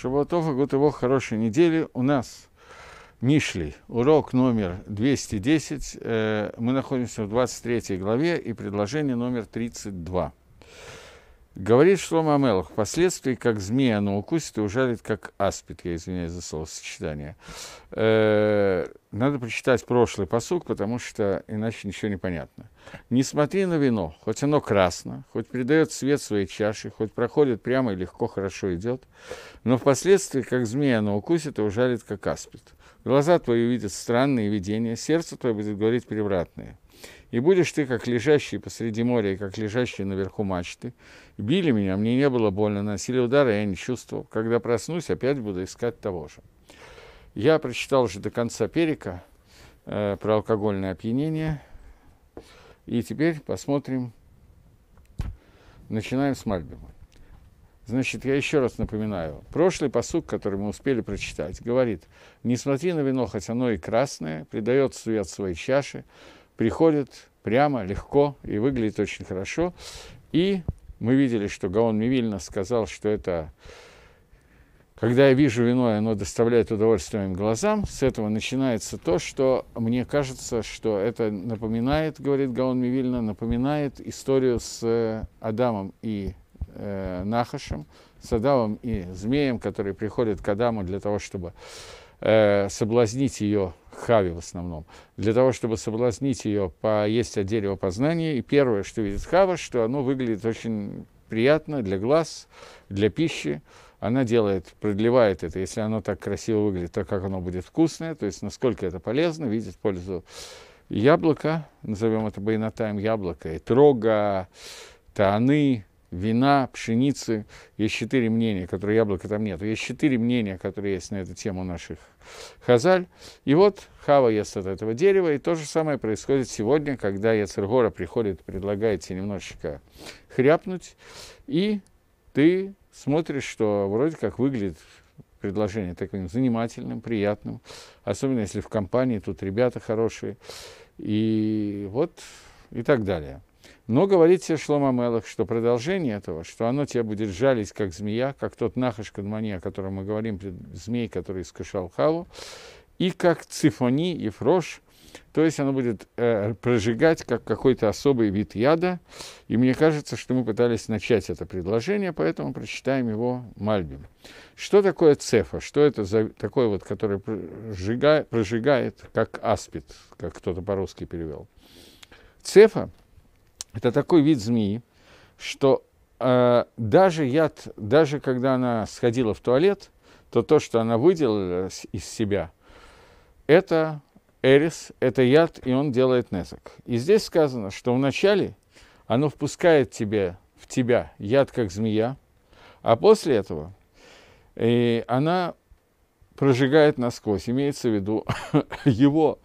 Шабатов и год его хорошей недели. У нас Мишли, урок номер 210. Э, мы находимся в 23 главе и предложение номер 32. Говорит Шлома Амелах, впоследствии, как змея она укусит и ужалит, как аспид, я извиняюсь за словосочетание. Э-э- надо прочитать прошлый посук, потому что иначе ничего не понятно. «Не смотри на вино, хоть оно красно, хоть придает свет своей чаше, хоть проходит прямо и легко, хорошо идет, но впоследствии, как змея она укусит и ужалит, как аспид. Глаза твои увидят странные видения, сердце твое будет говорить превратные» и будешь ты, как лежащий посреди моря и как лежащий наверху мачты. Били меня, мне не было больно, носили удары, я не чувствовал. Когда проснусь, опять буду искать того же. Я прочитал уже до конца перика э, про алкогольное опьянение. И теперь посмотрим, начинаем с Мальбима. Значит, я еще раз напоминаю, прошлый посук, который мы успели прочитать, говорит, не смотри на вино, хоть оно и красное, придает цвет своей чаше приходит прямо, легко и выглядит очень хорошо. И мы видели, что Гаон Мивильна сказал, что это когда я вижу вино, оно доставляет удовольствие моим глазам, с этого начинается то, что мне кажется, что это напоминает, говорит Гаон Мивильна, напоминает историю с э, Адамом и э, Нахашем, с Адамом и змеем, которые приходят к Адаму для того, чтобы э, соблазнить ее Хави в основном, для того, чтобы соблазнить ее поесть от дерева познания. И первое, что видит Хава, что оно выглядит очень приятно для глаз, для пищи. Она делает, продлевает это. Если оно так красиво выглядит, то как оно будет вкусное, то есть насколько это полезно, видит пользу яблока, назовем это байнатаем яблоко, и трога, таны, вина, пшеницы. Есть четыре мнения, которые яблока там нет. Есть четыре мнения, которые есть на эту тему наших хазаль. И вот Хава ест от этого дерева, и то же самое происходит сегодня, когда Яцергора приходит, предлагает тебе немножечко хряпнуть, и ты смотришь, что вроде как выглядит предложение таким занимательным, приятным, особенно если в компании, тут ребята хорошие, и вот и так далее. Но говорит тебе Шлома Мелах, что продолжение этого, что оно тебя будет жалить, как змея, как тот нахаш кадмани, о котором мы говорим, змей, который искушал халу, и как цифони и фрош, то есть оно будет э, прожигать как какой-то особый вид яда. И мне кажется, что мы пытались начать это предложение, поэтому прочитаем его Мальбим. Что такое цефа? Что это за такой вот, который прожигает, прожигает как аспид, как кто-то по-русски перевел? Цефа это такой вид змеи, что э, даже яд, даже когда она сходила в туалет, то то, что она выделила из себя, это эрис, это яд, и он делает незак. И здесь сказано, что вначале оно впускает тебе, в тебя яд, как змея, а после этого и э, она прожигает насквозь. Имеется в виду его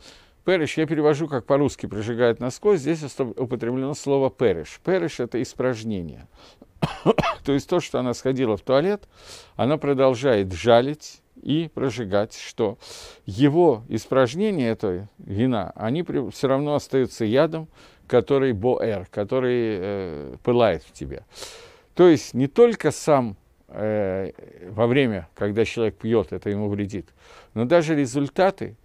Перыш, я перевожу как по-русски «прожигает насквозь», здесь употреблено слово перыш. Перыш это испражнение. то есть то, что она сходила в туалет, она продолжает жалить и прожигать, что его испражнение это вина, они все равно остаются ядом, который боэр, который э, пылает в тебе. То есть не только сам э, во время, когда человек пьет, это ему вредит, но даже результаты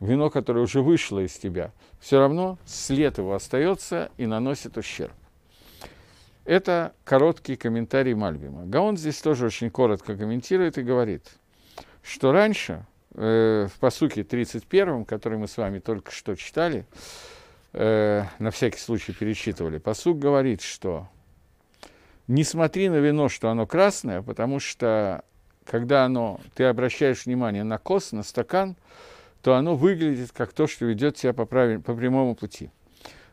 вино, которое уже вышло из тебя, все равно след его остается и наносит ущерб. Это короткий комментарий Мальбима. Гаон здесь тоже очень коротко комментирует и говорит, что раньше, э, в посуке 31, который мы с вами только что читали, э, на всякий случай перечитывали, посук говорит, что не смотри на вино, что оно красное, потому что когда оно, ты обращаешь внимание на кос, на стакан, то оно выглядит как то, что ведет тебя по, правиль, по прямому пути.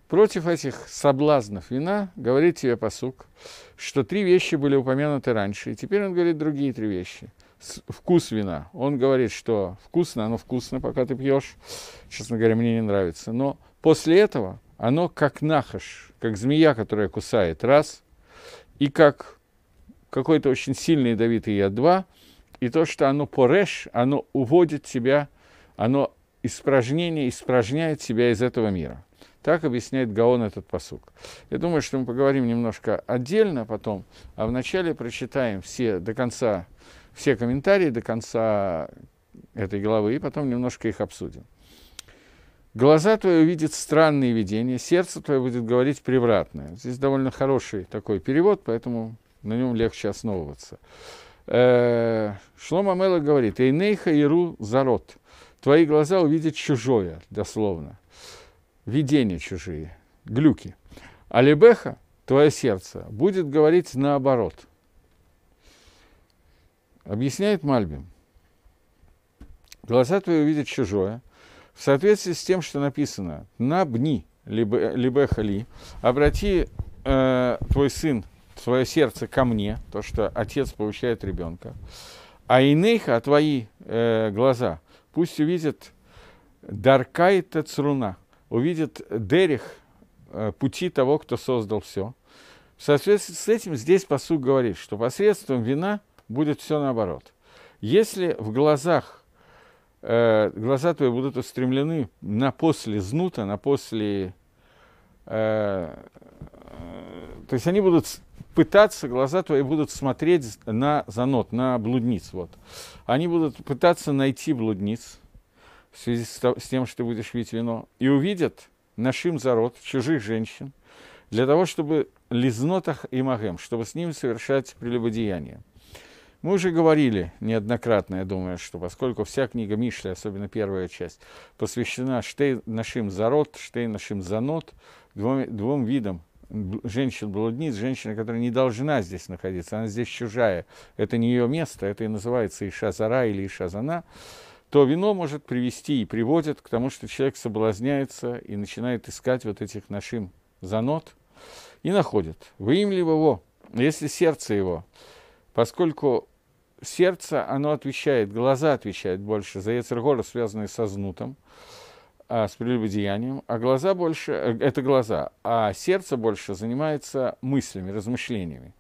Против этих соблазнов вина говорит тебе посук, что три вещи были упомянуты раньше, и теперь он говорит другие три вещи. Вкус вина. Он говорит, что вкусно, оно вкусно, пока ты пьешь. Честно говоря, мне не нравится. Но после этого оно как нахаш, как змея, которая кусает, раз, и как какой-то очень сильный ядовитый яд, два, и то, что оно пореш, оно уводит тебя оно испражнение испражняет себя из этого мира. Так объясняет Гаон этот посук. Я думаю, что мы поговорим немножко отдельно потом, а вначале прочитаем все до конца, все комментарии до конца этой главы, и потом немножко их обсудим. Глаза твои увидят странные видения, сердце твое будет говорить превратное. Здесь довольно хороший такой перевод, поэтому на нем легче основываться. Э, Шлома Мела говорит, «Эйнейха иру зарот» твои глаза увидят чужое, дословно, видения чужие, глюки. А Лебеха, твое сердце, будет говорить наоборот. Объясняет Мальбим. Глаза твои увидят чужое. В соответствии с тем, что написано, на бни Лебеха ли, обрати э, твой сын, свое сердце ко мне, то, что отец получает ребенка, а иных, а твои э, глаза – Пусть увидят Даркай Тецруна, увидят Дерих, э, пути того, кто создал все. В соответствии с этим здесь посуд говорит, что посредством вина будет все наоборот. Если в глазах, э, глаза твои будут устремлены на после знута, на после... Э, э то есть они будут пытаться, глаза твои будут смотреть на занот, на блудниц. Вот. Они будут пытаться найти блудниц в связи с тем, что ты будешь пить вино, и увидят нашим зарод, чужих женщин, для того, чтобы лизнотах и магем, чтобы с ними совершать прелюбодеяние. Мы уже говорили неоднократно, я думаю, что поскольку вся книга Мишли, особенно первая часть, посвящена штей нашим зарод, штей нашим занот, двум, двум видам женщин-блудниц, женщина, которая не должна здесь находиться, она здесь чужая, это не ее место, это и называется Ишазара или Ишазана, то вино может привести и приводит к тому, что человек соблазняется и начинает искать вот этих нашим занот и находит. Выимлив его, если сердце его, поскольку сердце, оно отвечает, глаза отвечают больше за яцергора, связанные со знутом, а, с прелюбодеянием, а глаза больше, э, это глаза, а сердце больше занимается мыслями, размышлениями.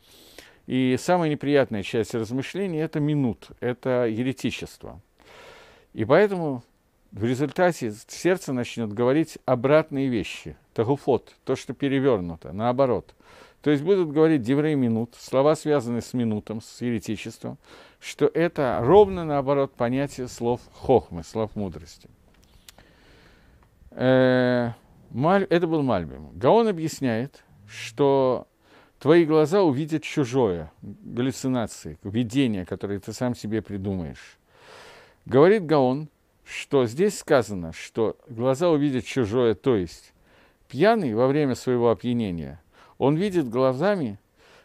И самая неприятная часть размышлений – это минут, это еретичество. И поэтому в результате сердце начнет говорить обратные вещи, тагуфлот, то, что перевернуто, наоборот. То есть будут говорить деврей минут, слова, связанные с минутом, с еретичеством, что это ровно наоборот понятие слов хохмы, слов мудрости. Э, это был Мальбим. Гаон объясняет, что твои глаза увидят чужое, галлюцинации, видение, которое ты сам себе придумаешь. Говорит Гаон, что здесь сказано, что глаза увидят чужое, то есть пьяный во время своего опьянения, он видит глазами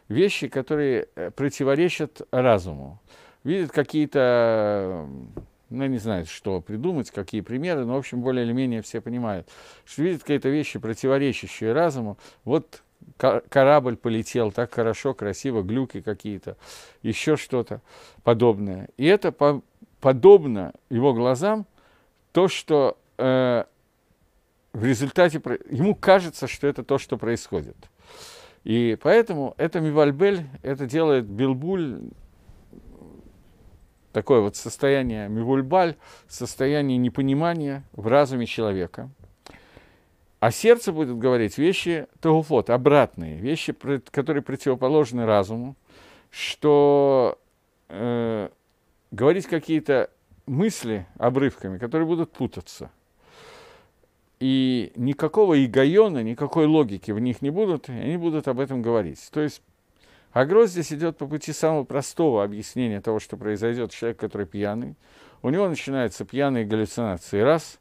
вещи, которые э, противоречат разуму, видит какие-то э, ну, не знаю, что придумать, какие примеры, но, в общем, более или менее все понимают, что видят какие-то вещи, противоречащие разуму. Вот корабль полетел так хорошо, красиво, глюки какие-то, еще что-то подобное. И это по подобно его глазам то, что э, в результате ему кажется, что это то, что происходит. И поэтому это Мивальбель, это делает Билбуль такое вот состояние мигульбаль, состояние непонимания в разуме человека. А сердце будет говорить вещи тагуфот, обратные, вещи, которые противоположны разуму, что э, говорить какие-то мысли обрывками, которые будут путаться. И никакого игайона, никакой логики в них не будут, и они будут об этом говорить. То есть Агроз здесь идет по пути самого простого объяснения того, что произойдет человек, который пьяный. У него начинаются пьяные галлюцинации. Раз,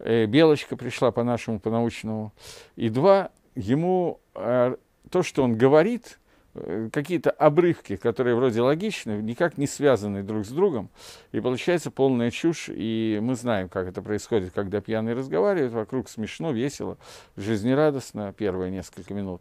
э, белочка пришла по-нашему, по-научному. И два, ему э, то, что он говорит, э, какие-то обрывки, которые вроде логичны, никак не связаны друг с другом. И получается полная чушь. И мы знаем, как это происходит, когда пьяные разговаривают. Вокруг смешно, весело, жизнерадостно первые несколько минут.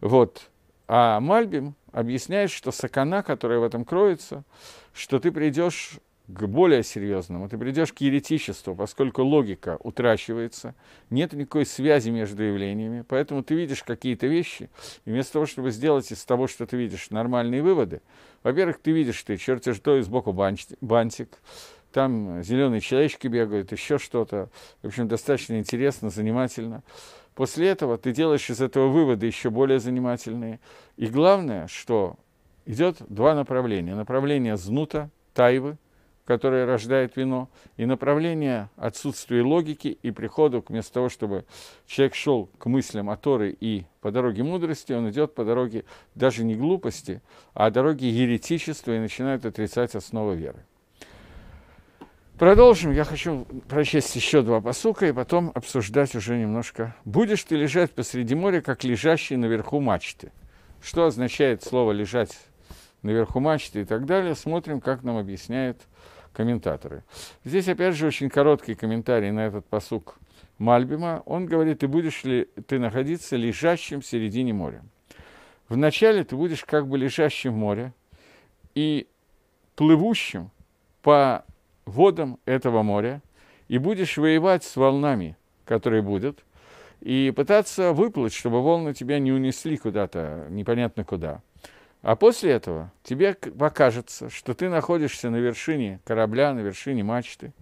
Вот. А Мальбим объясняет, что сакана, которая в этом кроется, что ты придешь к более серьезному, ты придешь к еретичеству, поскольку логика утрачивается, нет никакой связи между явлениями, поэтому ты видишь какие-то вещи, и вместо того, чтобы сделать из того, что ты видишь, нормальные выводы, во-первых, ты видишь, ты чертишь то и сбоку бантик, там зеленые человечки бегают, еще что-то, в общем, достаточно интересно, занимательно, После этого ты делаешь из этого выводы еще более занимательные. И главное, что идет два направления. Направление знута, тайвы, которое рождает вино, и направление отсутствия логики и приходу, вместо того, чтобы человек шел к мыслям о Торы и по дороге мудрости, он идет по дороге даже не глупости, а дороге еретичества и начинает отрицать основы веры. Продолжим. Я хочу прочесть еще два посука и потом обсуждать уже немножко. «Будешь ты лежать посреди моря, как лежащий наверху мачты». Что означает слово «лежать наверху мачты» и так далее, смотрим, как нам объясняют комментаторы. Здесь, опять же, очень короткий комментарий на этот посук Мальбима. Он говорит, ты будешь ли ты находиться лежащим в середине моря. Вначале ты будешь как бы лежащим в море и плывущим по водам этого моря и будешь воевать с волнами, которые будут, и пытаться выплыть, чтобы волны тебя не унесли куда-то, непонятно куда. А после этого тебе покажется, что ты находишься на вершине корабля, на вершине мачты,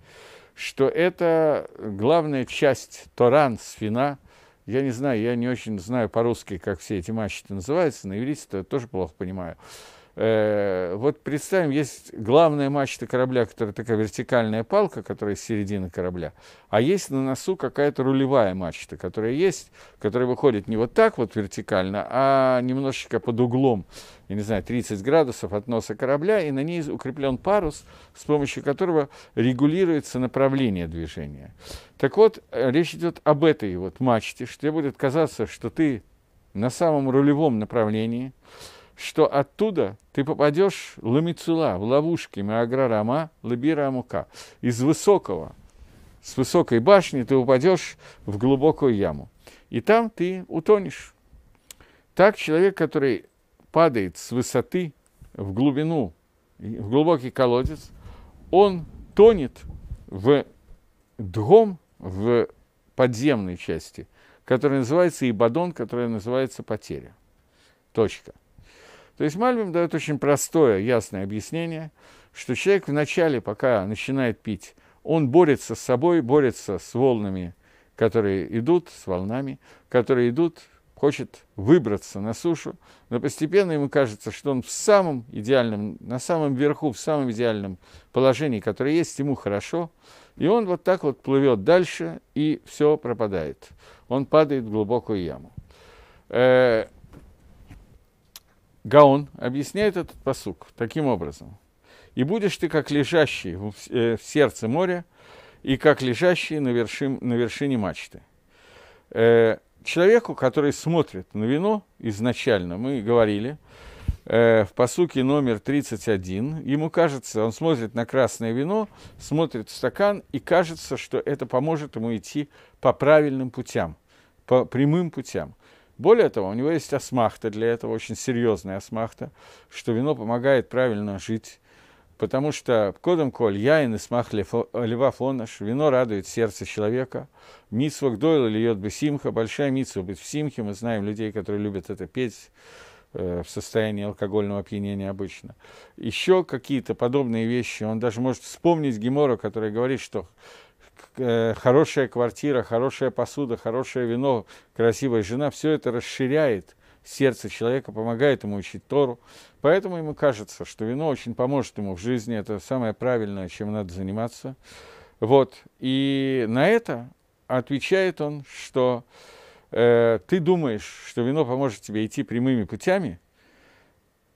что это главная часть Торан, Сфина. Я не знаю, я не очень знаю по-русски, как все эти мачты называются, на иврите тоже плохо понимаю. Э, вот представим, есть главная мачта корабля, которая такая вертикальная палка, которая середина корабля, а есть на носу какая-то рулевая мачта, которая есть, которая выходит не вот так вот вертикально, а немножечко под углом, я не знаю, 30 градусов от носа корабля, и на ней укреплен парус, с помощью которого регулируется направление движения. Так вот, э, речь идет об этой вот мачте, что тебе будет казаться, что ты на самом рулевом направлении, что оттуда ты попадешь в ламицула, в ловушки Меаграрама, Лабира Амука. Из высокого, с высокой башни ты упадешь в глубокую яму. И там ты утонешь. Так человек, который падает с высоты в глубину, в глубокий колодец, он тонет в дгом, в подземной части, которая называется Ибадон, которая называется потеря. Точка. То есть Мальбим дает очень простое, ясное объяснение, что человек вначале, пока начинает пить, он борется с собой, борется с волнами, которые идут, с волнами, которые идут, хочет выбраться на сушу, но постепенно ему кажется, что он в самом идеальном, на самом верху, в самом идеальном положении, которое есть, ему хорошо, и он вот так вот плывет дальше, и все пропадает. Он падает в глубокую яму. Э, Гаон объясняет этот посук таким образом. «И будешь ты, как лежащий в, э, сердце моря, и как лежащий на, вершин, на вершине мачты». Э, человеку, который смотрит на вино, изначально мы говорили, э, в посуке номер 31, ему кажется, он смотрит на красное вино, смотрит в стакан, и кажется, что это поможет ему идти по правильным путям, по прямым путям. Более того, у него есть осмахта для этого, очень серьезная осмахта, что вино помогает правильно жить, потому что кодом коль яин и смах льва флонаш, вино радует сердце человека, митсва гдойла льет бы симха, большая митсва быть в симхе, мы знаем людей, которые любят это петь, э, в состоянии алкогольного опьянения обычно. Еще какие-то подобные вещи. Он даже может вспомнить Гемора, который говорит, что Э, хорошая квартира, хорошая посуда, хорошее вино, красивая жена, все это расширяет сердце человека, помогает ему учить Тору. Поэтому ему кажется, что вино очень поможет ему в жизни, это самое правильное, чем надо заниматься. Вот. И на это отвечает он, что э, ты думаешь, что вино поможет тебе идти прямыми путями,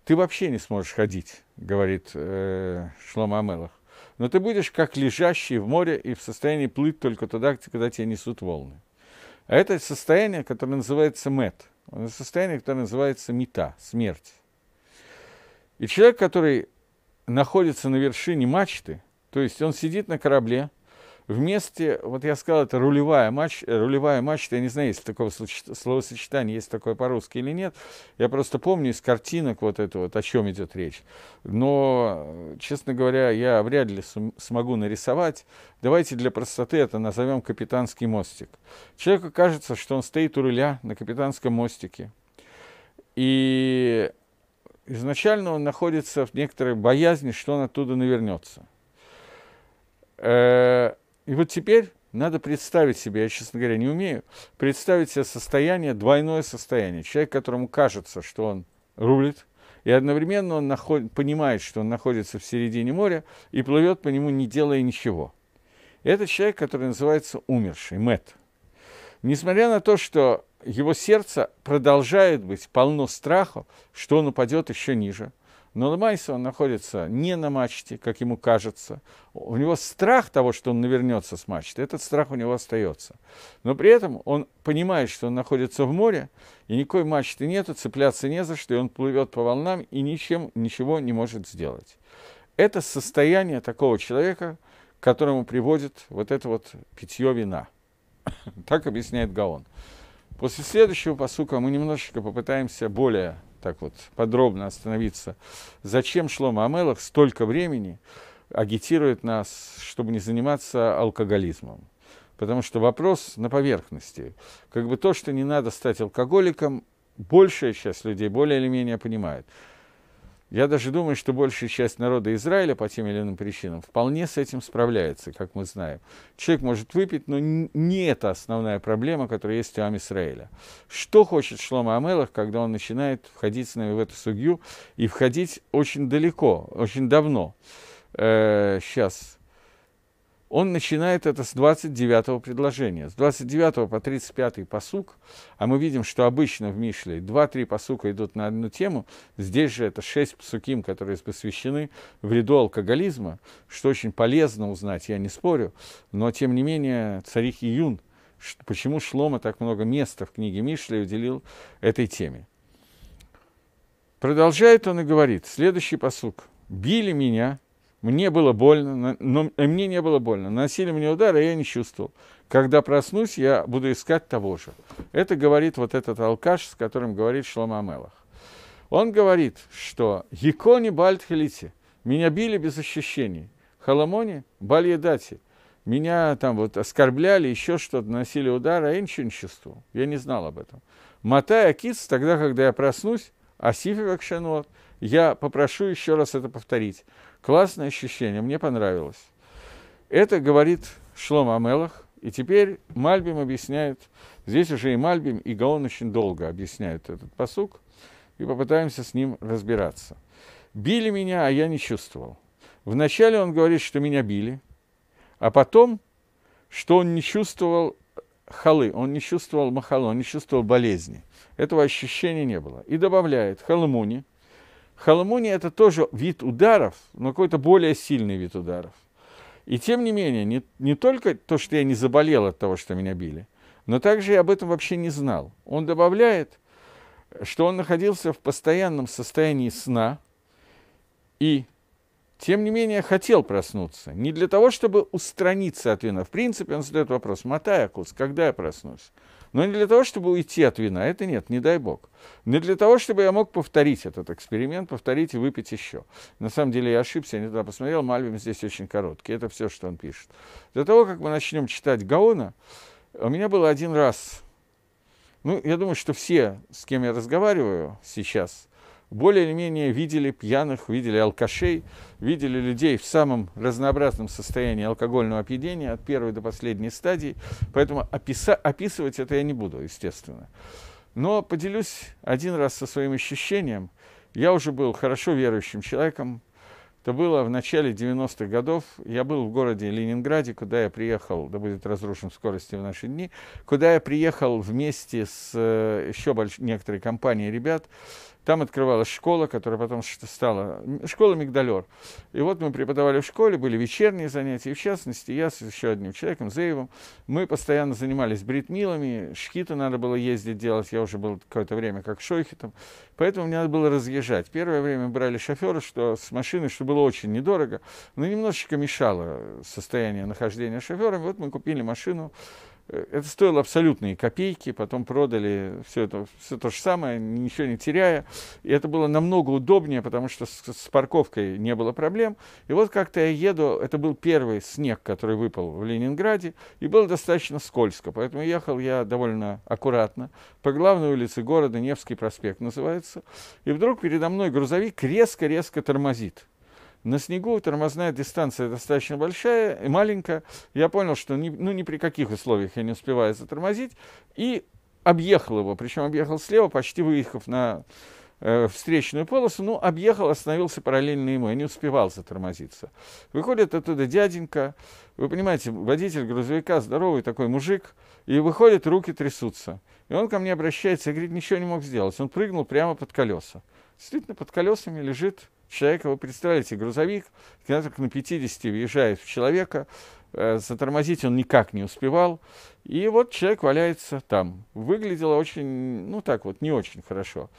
ты вообще не сможешь ходить, говорит э, Шлома Амелах но ты будешь как лежащий в море и в состоянии плыть только тогда, когда тебя несут волны. А это состояние, которое называется мед, состояние, которое называется мета, смерть. И человек, который находится на вершине мачты, то есть он сидит на корабле, вместе, вот я сказал, это рулевая, матч, э, рулевая мачта, я не знаю, есть такого словосочетания есть такое по-русски или нет, я просто помню из картинок вот это вот, о чем идет речь. Но, э, честно говоря, я вряд ли смогу нарисовать. Давайте для простоты это назовем капитанский мостик. Человеку кажется, что он стоит у руля на капитанском мостике. И изначально он находится в некоторой боязни, что он оттуда навернется э, – и вот теперь надо представить себе, я, честно говоря, не умею, представить себе состояние, двойное состояние. Человек, которому кажется, что он рулит, и одновременно он наход... понимает, что он находится в середине моря и плывет по нему, не делая ничего. Это человек, который называется умерший, мэт. Несмотря на то, что его сердце продолжает быть полно страха, что он упадет еще ниже – но Ломайс он находится не на мачте, как ему кажется. У него страх того, что он навернется с мачты, этот страх у него остается. Но при этом он понимает, что он находится в море, и никакой мачты нету, цепляться не за что, и он плывет по волнам и ничем, ничего не может сделать. Это состояние такого человека, к которому приводит вот это вот питье вина. так объясняет Гаон. После следующего посука мы немножечко попытаемся более так вот подробно остановиться, зачем Шлома Амелах столько времени агитирует нас, чтобы не заниматься алкоголизмом. Потому что вопрос на поверхности. Как бы то, что не надо стать алкоголиком, большая часть людей более или менее понимает. Я даже думаю, что большая часть народа Израиля по тем или иным причинам вполне с этим справляется, как мы знаем. Человек может выпить, но не это основная проблема, которая есть у Ам Израиля. Что хочет Шлома Амелах, когда он начинает входить с нами в эту судью и входить очень далеко, очень давно? Э, сейчас он начинает это с 29-го предложения. С 29 по 35 посук, а мы видим, что обычно в Мишле 2-3 посука идут на одну тему, здесь же это 6 псуким, которые посвящены вреду алкоголизма, что очень полезно узнать, я не спорю, но тем не менее царих Июн, почему Шлома так много места в книге Мишле уделил этой теме. Продолжает он и говорит, следующий посук. «Били меня, мне было больно, но мне не было больно. Носили мне удары, а я не чувствовал. Когда проснусь, я буду искать того же. Это говорит вот этот алкаш, с которым говорит Шлома Мелах. Он говорит, что «Якони бальтхелите» – «Меня били без ощущений». Халамони – «Бальедати» – «Меня там вот оскорбляли, еще что-то, носили удары, а я ничего не чувствовал. Я не знал об этом». Матай Акиц, тогда, когда я проснусь, Асифи Вакшенот, я попрошу еще раз это повторить. Классное ощущение, мне понравилось. Это говорит Шлома Амелах, и теперь Мальбим объясняет, здесь уже и Мальбим, и Гаон очень долго объясняют этот посук, и попытаемся с ним разбираться. Били меня, а я не чувствовал. Вначале он говорит, что меня били, а потом, что он не чувствовал халы, он не чувствовал махала, он не чувствовал болезни. Этого ощущения не было. И добавляет халмуни – Халамония – это тоже вид ударов, но какой-то более сильный вид ударов. И тем не менее, не, не только то, что я не заболел от того, что меня били, но также я об этом вообще не знал. Он добавляет, что он находился в постоянном состоянии сна и, тем не менее, хотел проснуться. Не для того, чтобы устраниться от вина. В принципе, он задает вопрос, мотай, когда я проснусь? Но не для того, чтобы уйти от вина, а это нет, не дай бог. Не для того, чтобы я мог повторить этот эксперимент, повторить и выпить еще. На самом деле я ошибся, я не туда посмотрел, мальвим здесь очень короткий, это все, что он пишет. До того, как мы начнем читать Гаона, у меня было один раз, ну, я думаю, что все, с кем я разговариваю сейчас, более или менее видели пьяных, видели алкашей, видели людей в самом разнообразном состоянии алкогольного опьянения от первой до последней стадии, поэтому описа- описывать это я не буду, естественно. Но поделюсь один раз со своим ощущением. Я уже был хорошо верующим человеком. Это было в начале 90-х годов. Я был в городе Ленинграде, куда я приехал, да будет разрушен в скорости в наши дни, куда я приехал вместе с э, еще больш... некоторой компанией ребят, там открывалась школа, которая потом стала... Школа «Мигдалер». И вот мы преподавали в школе, были вечерние занятия. И в частности, я с еще одним человеком, Зеевым, мы постоянно занимались бритмилами, шкиты надо было ездить делать. Я уже был какое-то время как шойхетом. Поэтому мне надо было разъезжать. Первое время брали шофера что, с машины, что было очень недорого. Но немножечко мешало э, состояние нахождения шофера. И Вот мы купили машину Э, это стоило абсолютные копейки, потом продали все это, все то же самое, ничего не теряя. И это было намного удобнее, потому что с, с парковкой не было проблем. И вот как-то я еду, это был первый снег, который выпал в Ленинграде, и было достаточно скользко, поэтому ехал я довольно аккуратно по главной улице города, Невский проспект называется. И вдруг передо мной грузовик резко-резко тормозит. На снегу тормозная дистанция достаточно большая и маленькая. Я понял, что ни, ну, ни при каких условиях я не успеваю затормозить. И объехал его, причем объехал слева, почти выехав на э, встречную полосу, ну, объехал, остановился параллельно ему, я не успевал затормозиться. Выходит оттуда дяденька, вы понимаете, водитель грузовика, здоровый такой мужик, и выходит, руки трясутся. И он ко мне обращается и говорит, ничего не мог сделать, он прыгнул прямо под колеса действительно под колесами лежит человека, вы представляете, грузовик, когда на 50 въезжает в человека, э, затормозить он никак не успевал, и вот человек валяется там. Выглядело очень, ну так вот, не очень хорошо.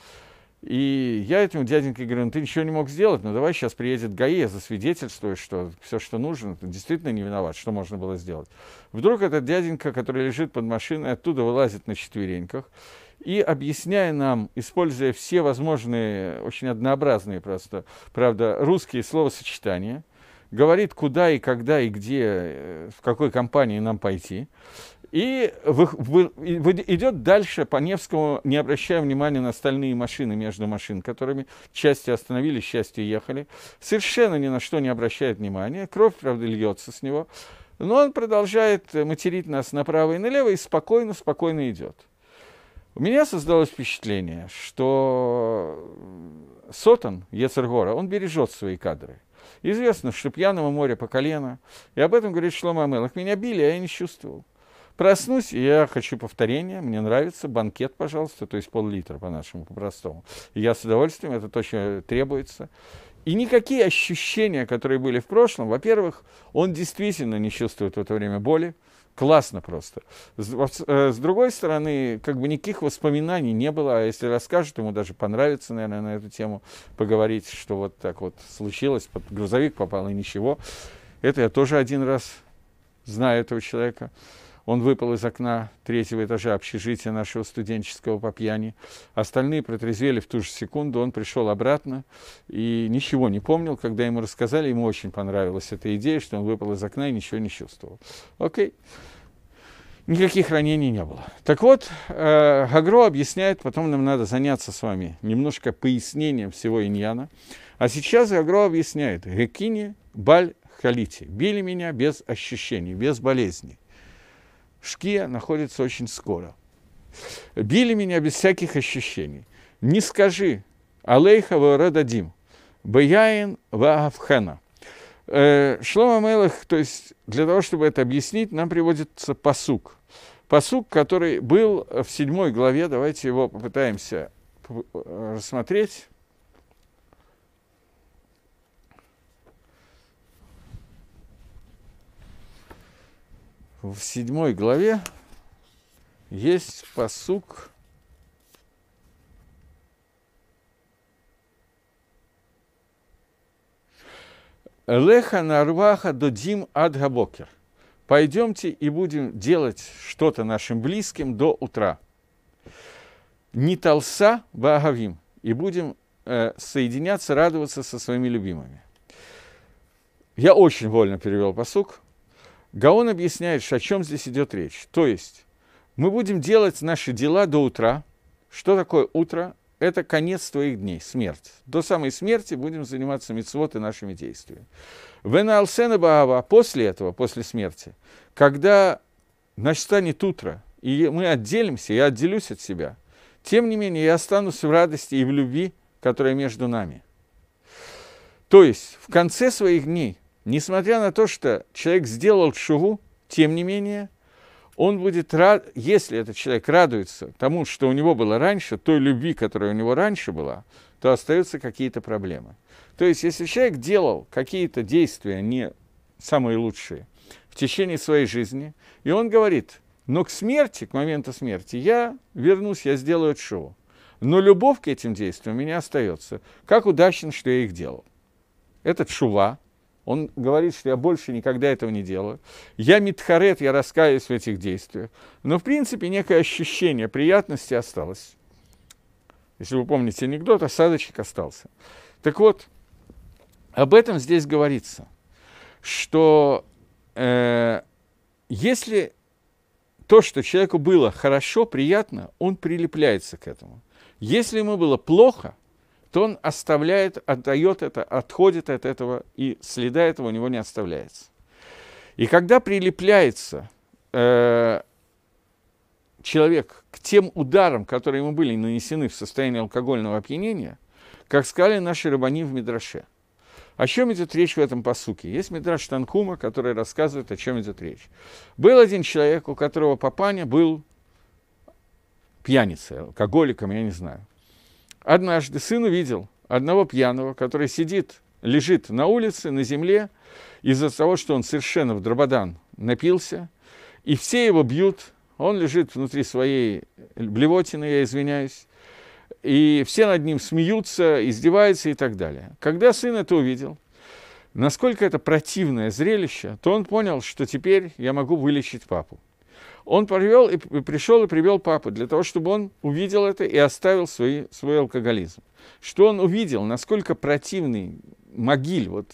И я этому дяденьке говорю, ну ты ничего не мог сделать, ну давай сейчас приедет ГАИ, я засвидетельствую, что все, что нужно, ты действительно не виноват, что можно было сделать. Вдруг этот дяденька, который лежит под машиной, оттуда вылазит на четвереньках, и объясняя нам, используя все возможные, очень однообразные просто, правда, русские словосочетания, говорит, куда и когда и где, э, в какой компании нам пойти. И идет дальше по Невскому, не обращая внимания на остальные машины между машин, которыми части остановились, части ехали. Совершенно ни на что не обращает внимания. Кровь, правда, льется с него. Но он продолжает материть нас направо и налево и спокойно-спокойно идет. У меня создалось впечатление, что Сотан, Ецергора, он бережет свои кадры. Известно, что пьяного моря по колено. И об этом говорит Шлома Амелах. Меня били, а я не чувствовал. Проснусь, и я хочу повторения, мне нравится, банкет, пожалуйста, то есть пол-литра по-нашему, по-простому. я с удовольствием, это точно требуется. И никакие ощущения, которые были в прошлом, во-первых, он действительно не чувствует в это время боли, Классно просто. Э, с другой стороны, как бы никаких воспоминаний не было. А если расскажет, ему даже понравится, наверное, на эту тему поговорить, что вот так вот случилось, под грузовик попал и ничего. Это я тоже один раз знаю этого человека. Он выпал из окна третьего этажа общежития нашего студенческого по пьяни. Остальные протрезвели в ту же секунду, он пришел обратно и ничего не помнил. Когда ему рассказали, ему очень понравилась эта идея, что он выпал из окна и ничего не чувствовал. Окей. Никаких ранений не было. Так вот, э, Гагро объясняет, потом нам надо заняться с вами немножко пояснением всего иньяна. А сейчас Гагро объясняет, Гекини Баль Халити, били меня без ощущений, без болезней. Шкия находится очень скоро. Били меня без всяких ощущений. Не скажи, алейха варададим, бияин ваавхана. Э, Шлома Мелах, то есть для того, чтобы это объяснить, нам приводится посук. Посук, который был в седьмой главе, давайте его попытаемся э, рассмотреть. в седьмой главе есть посук Леха нарваха додим адгабокер. Пойдемте и будем делать что-то нашим близким до утра. Не толса багавим. И будем э, соединяться, радоваться со своими любимыми. Я очень вольно перевел посук. Гаон объясняет, что о чем здесь идет речь. То есть мы будем делать наши дела до утра. Что такое утро? Это конец твоих дней, смерть. До самой смерти будем заниматься мицвод и нашими действиями. Вена Алсена Баава, после этого, после смерти, когда настанет утро, и мы отделимся, я отделюсь от себя, тем не менее я останусь в радости и в любви, которая между нами. То есть в конце своих дней несмотря на то, что человек сделал шуву, тем не менее, он будет рад, если этот человек радуется тому, что у него было раньше, той любви, которая у него раньше была, то остаются какие-то проблемы. То есть, если человек делал какие-то действия не самые лучшие в течение своей жизни, и он говорит, но к смерти, к моменту смерти, я вернусь, я сделаю шоу. Но любовь к этим действиям у меня остается. Как удачно, что я их делал. Это чува, он говорит, что я больше никогда этого не делаю. Я митхарет, я раскаюсь в этих действиях. Но, в принципе, некое ощущение приятности осталось. Если вы помните анекдот, осадочек остался. Так вот, об этом здесь говорится, что э, если то, что человеку было хорошо, приятно, он прилепляется к этому. Если ему было плохо – то он оставляет, отдает это, отходит от этого, и следа этого у него не оставляется. И когда прилепляется э, человек к тем ударам, которые ему были нанесены в состоянии алкогольного опьянения, как сказали наши рабани в Мидраше. О чем идет речь в этом посуке? Есть Мидраш Танкума, который рассказывает, о чем идет речь. Был один человек, у которого папаня был пьяницей, алкоголиком, я не знаю. Однажды сын увидел одного пьяного, который сидит, лежит на улице, на земле, из-за того, что он совершенно в дрободан напился, и все его бьют, он лежит внутри своей блевотины, я извиняюсь, и все над ним смеются, издеваются и так далее. Когда сын это увидел, насколько это противное зрелище, то он понял, что теперь я могу вылечить папу. Он привел и пришел и привел папу для того, чтобы он увидел это и оставил свои, свой алкоголизм. Что он увидел, насколько противный могиль, вот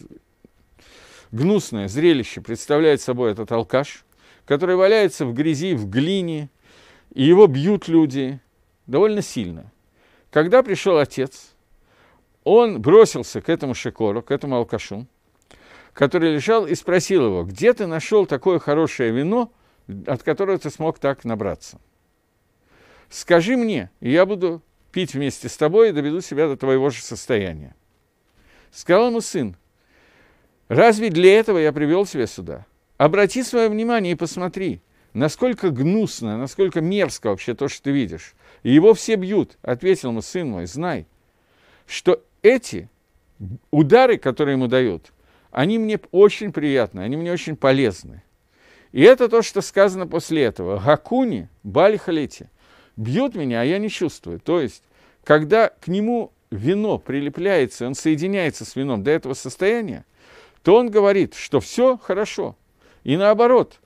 гнусное зрелище представляет собой этот алкаш, который валяется в грязи, в глине, и его бьют люди довольно сильно. Когда пришел отец, он бросился к этому шикору, к этому алкашу, который лежал и спросил его, где ты нашел такое хорошее вино, от которого ты смог так набраться. Скажи мне, и я буду пить вместе с тобой и доведу себя до твоего же состояния. Сказал ему сын, разве для этого я привел тебя сюда? Обрати свое внимание и посмотри, насколько гнусно, насколько мерзко вообще то, что ты видишь. И его все бьют, ответил ему сын мой, знай, что эти удары, которые ему дают, они мне очень приятны, они мне очень полезны. И это то, что сказано после этого. Гакуни, бали халите, бьют меня, а я не чувствую. То есть, когда к нему вино прилепляется, он соединяется с вином до этого состояния, то он говорит, что все хорошо. И наоборот,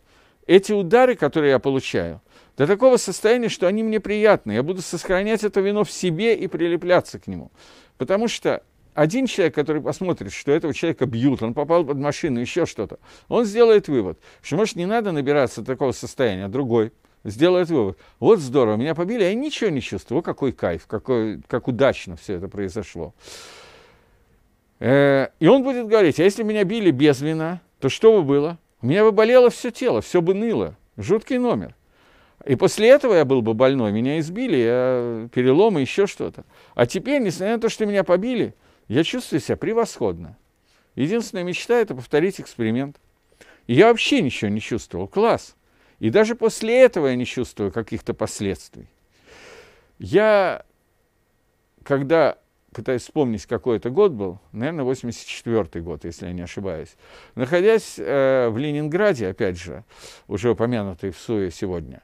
эти удары, которые я получаю, до такого состояния, что они мне приятны. Я буду сохранять это вино в себе и прилепляться к нему. Потому что один человек, который посмотрит, что этого человека бьют, он попал под машину, еще что-то, он сделает вывод, что, может, не надо набираться такого состояния, а другой сделает вывод. Вот здорово, меня побили, я ничего не чувствую, какой кайф, какой, как удачно все это произошло. Э, и он будет говорить, а если меня били без вина, то что бы было? У меня бы болело все тело, все бы ныло. Жуткий номер. И после этого я был бы больной, меня избили, я переломы, еще что-то. А теперь, несмотря на то, что меня побили, я чувствую себя превосходно. Единственная мечта – это повторить эксперимент. И я вообще ничего не чувствовал. Класс. И даже после этого я не чувствую каких-то последствий. Я, когда пытаюсь вспомнить, какой это год был, наверное, 84 год, если я не ошибаюсь. Находясь э, в Ленинграде, опять же, уже упомянутый в Суе сегодня.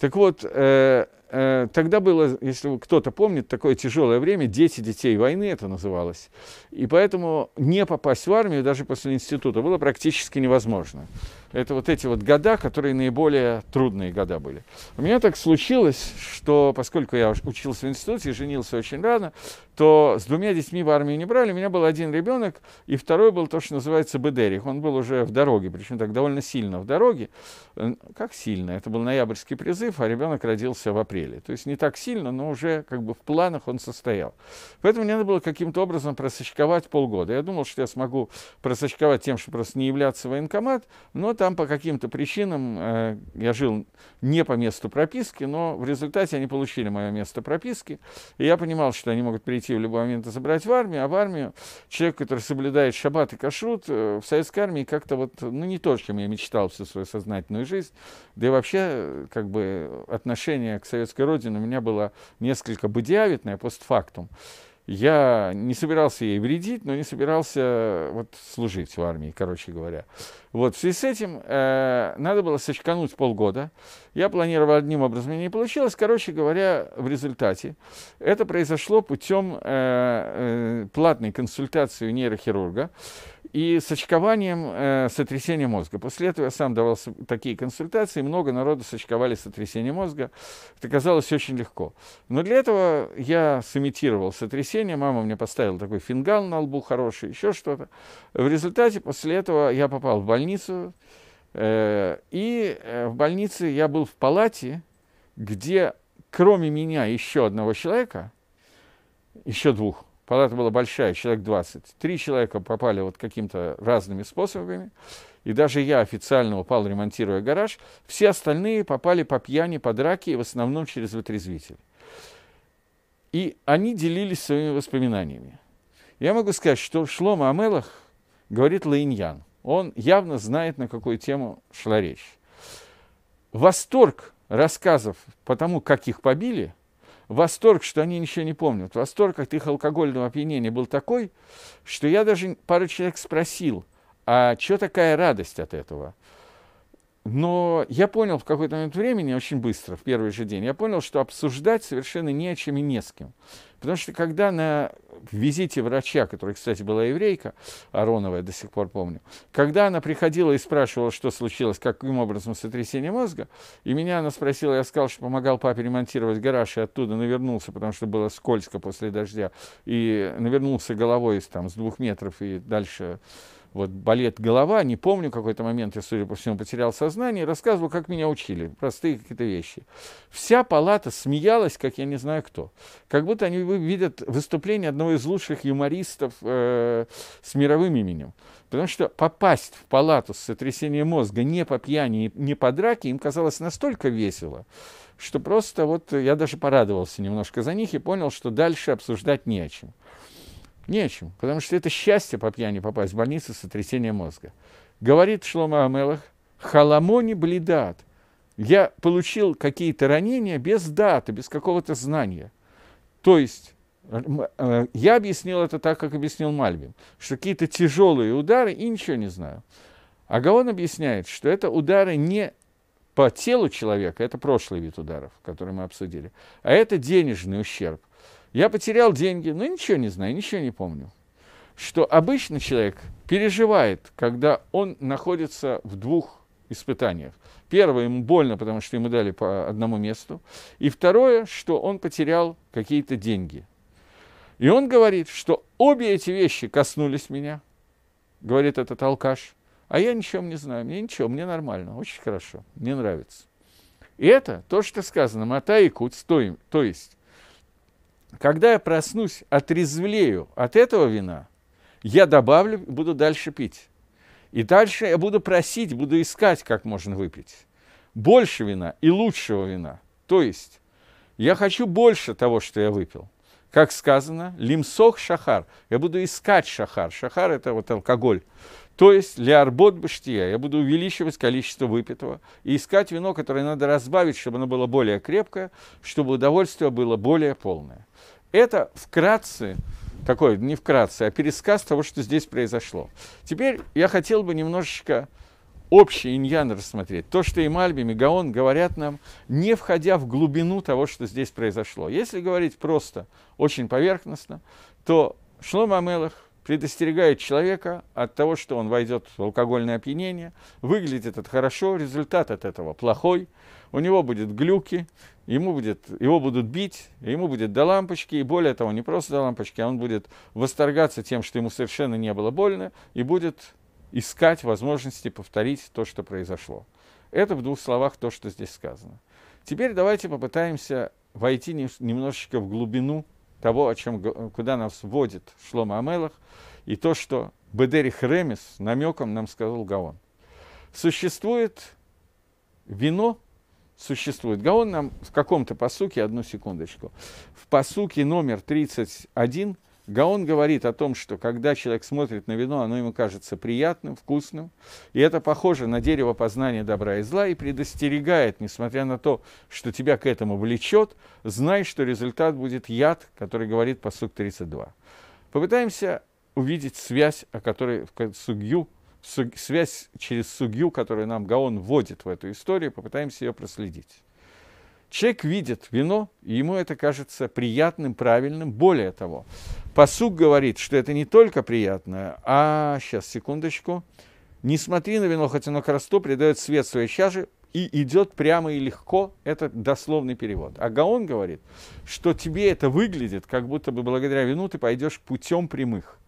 Так вот, э, Э, тогда было, если кто-то помнит, такое тяжелое время, дети детей войны это называлось. И поэтому не попасть в армию даже после института было практически невозможно. Это вот эти вот года, которые наиболее трудные года были. У меня так случилось, что поскольку я учился в институте и женился очень рано, то с двумя детьми в армию не брали. У меня был один ребенок, и второй был то, что называется Бедерик. Он был уже в дороге, причем так довольно сильно в дороге. Как сильно? Это был ноябрьский призыв, а ребенок родился в апреле. То есть не так сильно, но уже как бы в планах он состоял. Поэтому мне надо было каким-то образом просочковать полгода. Я думал, что я смогу просочковать тем, что просто не являться в военкомат, но там по каким-то причинам э, я жил не по месту прописки, но в результате они получили мое место прописки, и я понимал, что они могут прийти прийти в любой момент и забрать в армию, а в армию человек, который соблюдает шаббат и кашрут, э, в советской армии как-то вот, ну, не то, чем я мечтал всю свою сознательную жизнь, да и вообще, э, как бы, э, отношение к советской родине у меня было несколько бадиавитное, постфактум. Я не собирался ей вредить, но не собирался э, вот, служить в армии, короче говоря. Вот, в связи с этим э, надо было сочкануть полгода. Я планировал одним образом, и не получилось. Короче говоря, в результате это произошло путем э, э, платной консультации у нейрохирурга и с очкованием э, сотрясения мозга. После этого я сам давал такие консультации, много народу сочковали сотрясение мозга. Это казалось очень легко. Но для этого я сымитировал сотрясение, мама мне поставила такой фингал на лбу хороший, еще что-то. В результате после этого я попал в больницу, э, и э, в больнице я был в палате, где кроме меня еще одного человека, еще двух, Палата была большая, человек 20. Три человека попали вот каким-то разными способами. И даже я официально упал, ремонтируя гараж. Все остальные попали по пьяни, по драке и в основном через вытрезвитель. И они делились своими воспоминаниями. Я могу сказать, что Шлома Амелах говорит Лаиньян. Он явно знает, на какую тему шла речь. Восторг рассказов по тому, как их побили – восторг, что они ничего не помнят. Восторг от их алкогольного опьянения был такой, что я даже пару человек спросил, а что такая радость от этого? Но я понял в какой-то момент времени, очень быстро, в первый же день, я понял, что обсуждать совершенно не о чем и не с кем. Потому что когда на визите врача, которая, кстати, была еврейка, Аронова, я до сих пор помню, когда она приходила и спрашивала, что случилось, каким образом сотрясение мозга, и меня она спросила, я сказал, что помогал папе ремонтировать гараж, и оттуда навернулся, потому что было скользко после дождя, и навернулся головой там, с двух метров и дальше вот балет «Голова», не помню, какой-то момент я, судя по всему, потерял сознание, рассказывал, как меня учили, простые какие-то вещи. Вся палата смеялась, как я не знаю кто. Как будто они видят выступление одного из лучших юмористов э, с мировым именем. Потому что попасть в палату с сотрясением мозга не по пьяни, не по драке, им казалось настолько весело, что просто вот я даже порадовался немножко за них и понял, что дальше обсуждать не о чем. Нечем, потому что это счастье по пьяни попасть в больницу с сотрясением мозга. Говорит Шлома Амелах, халамони блидат. Я получил какие-то ранения без даты, без какого-то знания. То есть э, э, я объяснил это так, как объяснил Мальбин, что какие-то тяжелые удары и ничего не знаю. А Гаон объясняет, что это удары не по телу человека, это прошлый вид ударов, который мы обсудили, а это денежный ущерб – я потерял деньги, ну ничего не знаю, ничего не помню. Что обычно человек переживает, когда он находится в двух испытаниях. Первое, ему больно, потому что ему дали по одному месту. И второе, что он потерял какие-то деньги. И он говорит, что обе эти вещи коснулись меня, говорит этот алкаш, а я ничего не знаю, мне ничего, мне нормально, очень хорошо, мне нравится. И это то, что сказано, мата и куц, то, то есть когда я проснусь, отрезвлею от этого вина, я добавлю, буду дальше пить. И дальше я буду просить, буду искать, как можно выпить. Больше вина и лучшего вина. То есть я хочу больше того, что я выпил. Как сказано, лимсох шахар. Я буду искать шахар. Шахар – это вот алкоголь. То есть для арбот баштия я буду увеличивать количество выпитого и искать вино, которое надо разбавить, чтобы оно было более крепкое, чтобы удовольствие было более полное. Это вкратце, такой, не вкратце, а пересказ того, что здесь произошло. Теперь я хотел бы немножечко общий иньян рассмотреть. То, что и Мальби, и Гаон говорят нам, не входя в глубину того, что здесь произошло. Если говорить просто, очень поверхностно, то Шлома Амелах предостерегает человека от того, что он войдет в алкогольное опьянение. Выглядит это хорошо, результат от этого плохой. У него будет глюки, ему будет, его будут бить, ему будет до лампочки, и более того, не просто до лампочки, а он будет восторгаться тем, что ему совершенно не было больно, и будет искать возможности повторить то, что произошло. Это в двух словах то, что здесь сказано. Теперь давайте попытаемся войти немножечко в глубину того, о чем, куда нас вводит Шлома Амелах, и то, что Бедерих Ремес намеком нам сказал Гаон. Существует вино, существует. Гаон нам в каком-то посуке, одну секундочку, в посуке номер 31 Гаон говорит о том, что когда человек смотрит на вино, оно ему кажется приятным, вкусным, и это похоже на дерево познания добра и зла, и предостерегает, несмотря на то, что тебя к этому влечет, знай, что результат будет яд, который говорит по сук 32. Попытаемся увидеть связь, о которой в судью связь через судью, которую нам Гаон вводит в эту историю, попытаемся ее проследить. Человек видит вино, и ему это кажется приятным, правильным. Более того, посуг говорит, что это не только приятное, а сейчас, секундочку, не смотри на вино, хотя оно к росту, придает свет своей чаши, и идет прямо и легко. Это дословный перевод. А Гаон говорит, что тебе это выглядит, как будто бы благодаря вину ты пойдешь путем прямых.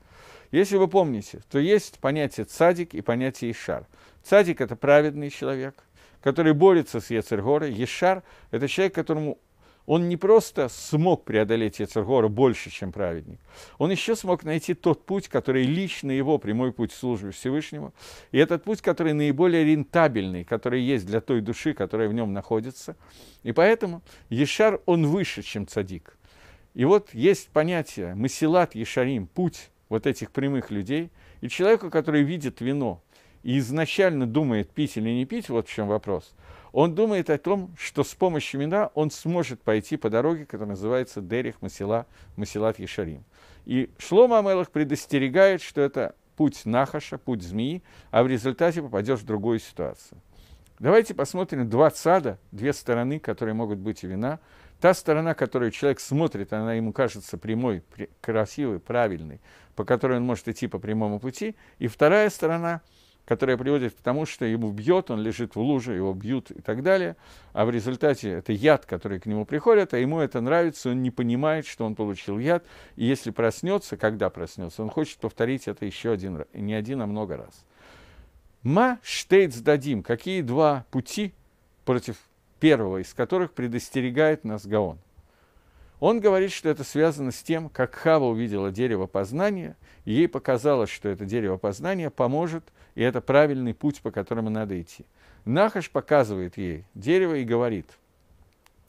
Если вы помните, то есть понятие цадик и понятие ишар. Цадик – это праведный человек, который борется с Ецергорой. Ешар – это человек, которому он не просто смог преодолеть Ецергора больше, чем праведник, он еще смог найти тот путь, который лично его прямой путь службы Всевышнему, и этот путь, который наиболее рентабельный, который есть для той души, которая в нем находится. И поэтому Ешар, он выше, чем цадик. И вот есть понятие «масилат Ешарим» – путь вот этих прямых людей, и человеку, который видит вино – и изначально думает, пить или не пить, вот в чем вопрос, он думает о том, что с помощью вина он сможет пойти по дороге, которая называется Дерих Масила, Масилат Ешарим. И Шлома Амелах предостерегает, что это путь Нахаша, путь змеи, а в результате попадешь в другую ситуацию. Давайте посмотрим два цада, две стороны, которые могут быть и вина. Та сторона, которую человек смотрит, она ему кажется прямой, красивой, правильной, по которой он может идти по прямому пути. И вторая сторона, которая приводит к тому, что ему бьет, он лежит в луже, его бьют и так далее, а в результате это яд, который к нему приходит, а ему это нравится, он не понимает, что он получил яд, и если проснется, когда проснется, он хочет повторить это еще один раз, не один, а много раз. Ма штейц дадим, какие два пути против первого из которых предостерегает нас Гаон. Он говорит, что это связано с тем, как Хава увидела дерево познания, и ей показалось, что это дерево познания поможет, и это правильный путь, по которому надо идти. Нахаш показывает ей дерево и говорит,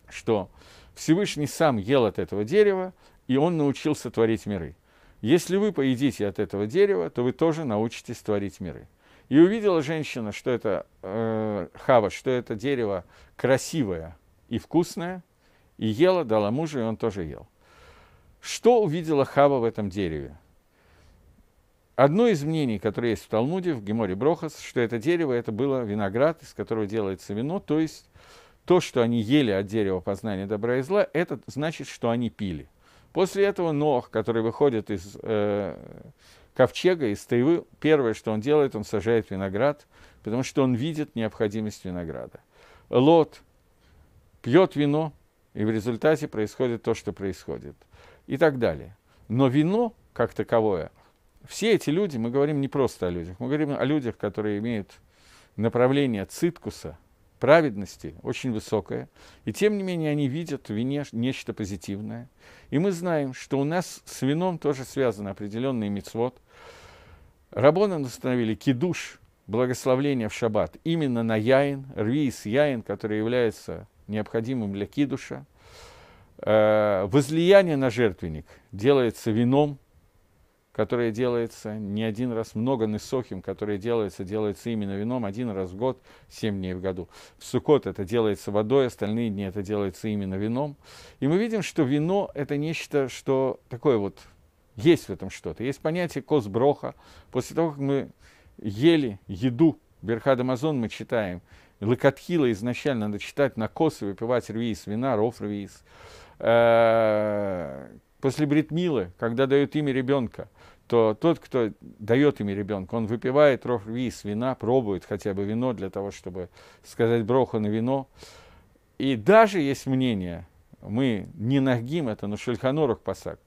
что Всевышний сам ел от этого дерева, и он научился творить миры. Если вы поедите от этого дерева, то вы тоже научитесь творить миры. И увидела женщина, что это э, хава, что это дерево красивое и вкусное, и ела, дала мужу, и он тоже ел. Что увидела Хава в этом дереве? Одно из мнений, которое есть в Талмуде, в Геморе Брохас, что это дерево, это было виноград, из которого делается вино, то есть то, что они ели от дерева познания добра и зла, это значит, что они пили. После этого Нох, который выходит из э, ковчега, из тайвы, первое, что он делает, он сажает виноград, потому что он видит необходимость винограда. Лот пьет вино, и в результате происходит то, что происходит. И так далее. Но вино, как таковое, все эти люди, мы говорим не просто о людях, мы говорим о людях, которые имеют направление циткуса, праведности очень высокое, и тем не менее они видят в вине нечто позитивное. И мы знаем, что у нас с вином тоже связан определенный мицвод. Рабона установили кидуш, благословление в шаббат, именно на яин, рвис яин, который является необходимым для кидуша. Э, возлияние на жертвенник делается вином, которое делается не один раз, много несохим, которое делается, делается именно вином один раз в год, семь дней в году. В Сукот это делается водой, остальные дни это делается именно вином. И мы видим, что вино – это нечто, что такое вот, есть в этом что-то. Есть понятие козброха. После того, как мы ели еду Берхад Амазон, мы читаем – Локотхила изначально надо читать на косы, выпивать рвиз, вина, ров рвиз. Э, после бритмилы, когда дают имя ребенка, то тот, кто дает имя ребенка, он выпивает ров рвиз, вина, пробует хотя бы вино для того, чтобы сказать броху на вино. И даже есть мнение, мы не нагим, это но шельханорах пасак,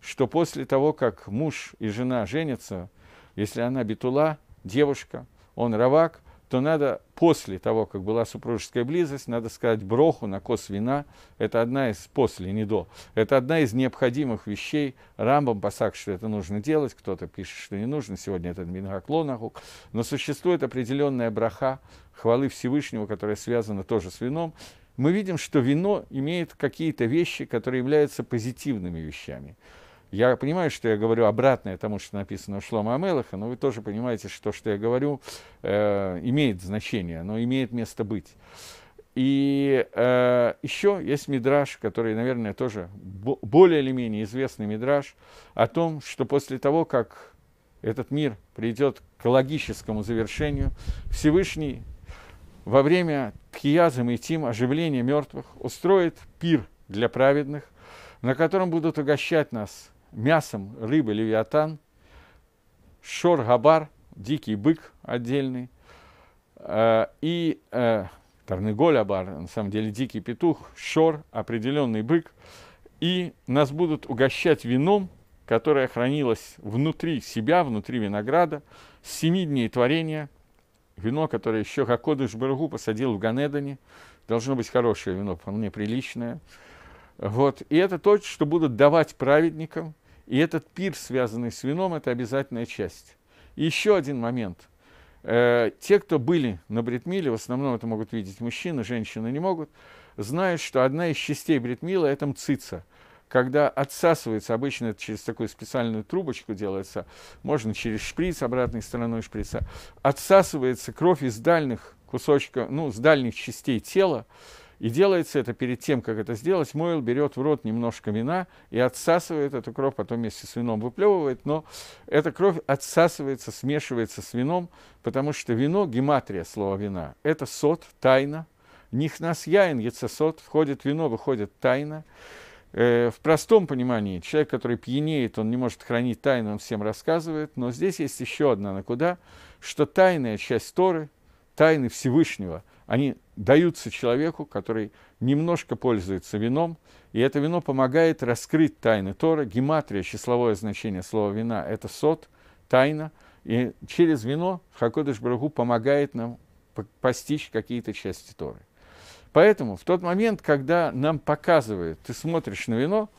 что после того, как муж и жена женятся, если она битула, девушка, он равак, то надо после того, как была супружеская близость, надо сказать броху на кос вина. Это одна из после, не до. Это одна из необходимых вещей. Рамбам пасак, что это нужно делать, кто-то пишет, что не нужно. Сегодня это Мингаклонахук. Но существует определенная браха хвалы Всевышнего, которая связана тоже с вином. Мы видим, что вино имеет какие-то вещи, которые являются позитивными вещами. Я понимаю, что я говорю обратное тому, что написано у Шлома Амелаха, но вы тоже понимаете, что то, что я говорю, э, имеет значение, оно имеет место быть. И э, еще есть мидраж, который, наверное, тоже более или менее известный мидраж о том, что после того, как этот мир придет к логическому завершению, Всевышний во время Тхияза и Тим, оживления мертвых, устроит пир для праведных, на котором будут угощать нас мясом рыбы левиатан, шор габар, дикий бык отдельный, э, и э, Тарныголь абар, на самом деле дикий петух, шор, определенный бык, и нас будут угощать вином, которое хранилось внутри себя, внутри винограда, с семи дней творения, вино, которое еще Хакодыш Барагу посадил в Ганедане, должно быть хорошее вино, вполне приличное – вот. И это то, что будут давать праведникам. И этот пир, связанный с вином, это обязательная часть. И еще один момент. Э, те, кто были на Бритмиле, в основном это могут видеть мужчины, женщины не могут, знают, что одна из частей Бритмила – это мцица – когда отсасывается, обычно это через такую специальную трубочку делается, можно через шприц, обратной стороной шприца, отсасывается кровь из дальних кусочков, ну, с дальних частей тела, и делается это перед тем, как это сделать, Мойл берет в рот немножко вина и отсасывает эту кровь, потом вместе с вином выплевывает, но эта кровь отсасывается, смешивается с вином, потому что вино, гематрия слова вина, это сот, тайна, нихнас яин, яцесот, входит вино, выходит тайна. Э, в простом понимании человек, который пьянеет, он не может хранить тайну, он всем рассказывает, но здесь есть еще одна накуда, что тайная часть Торы, тайны Всевышнего – они даются человеку, который немножко пользуется вином, и это вино помогает раскрыть тайны Тора. Гематрия, числовое значение слова вина – это сот, тайна, и через вино Хакодыш Брагу помогает нам постичь какие-то части Торы. Поэтому в тот момент, когда нам показывают, ты смотришь на вино,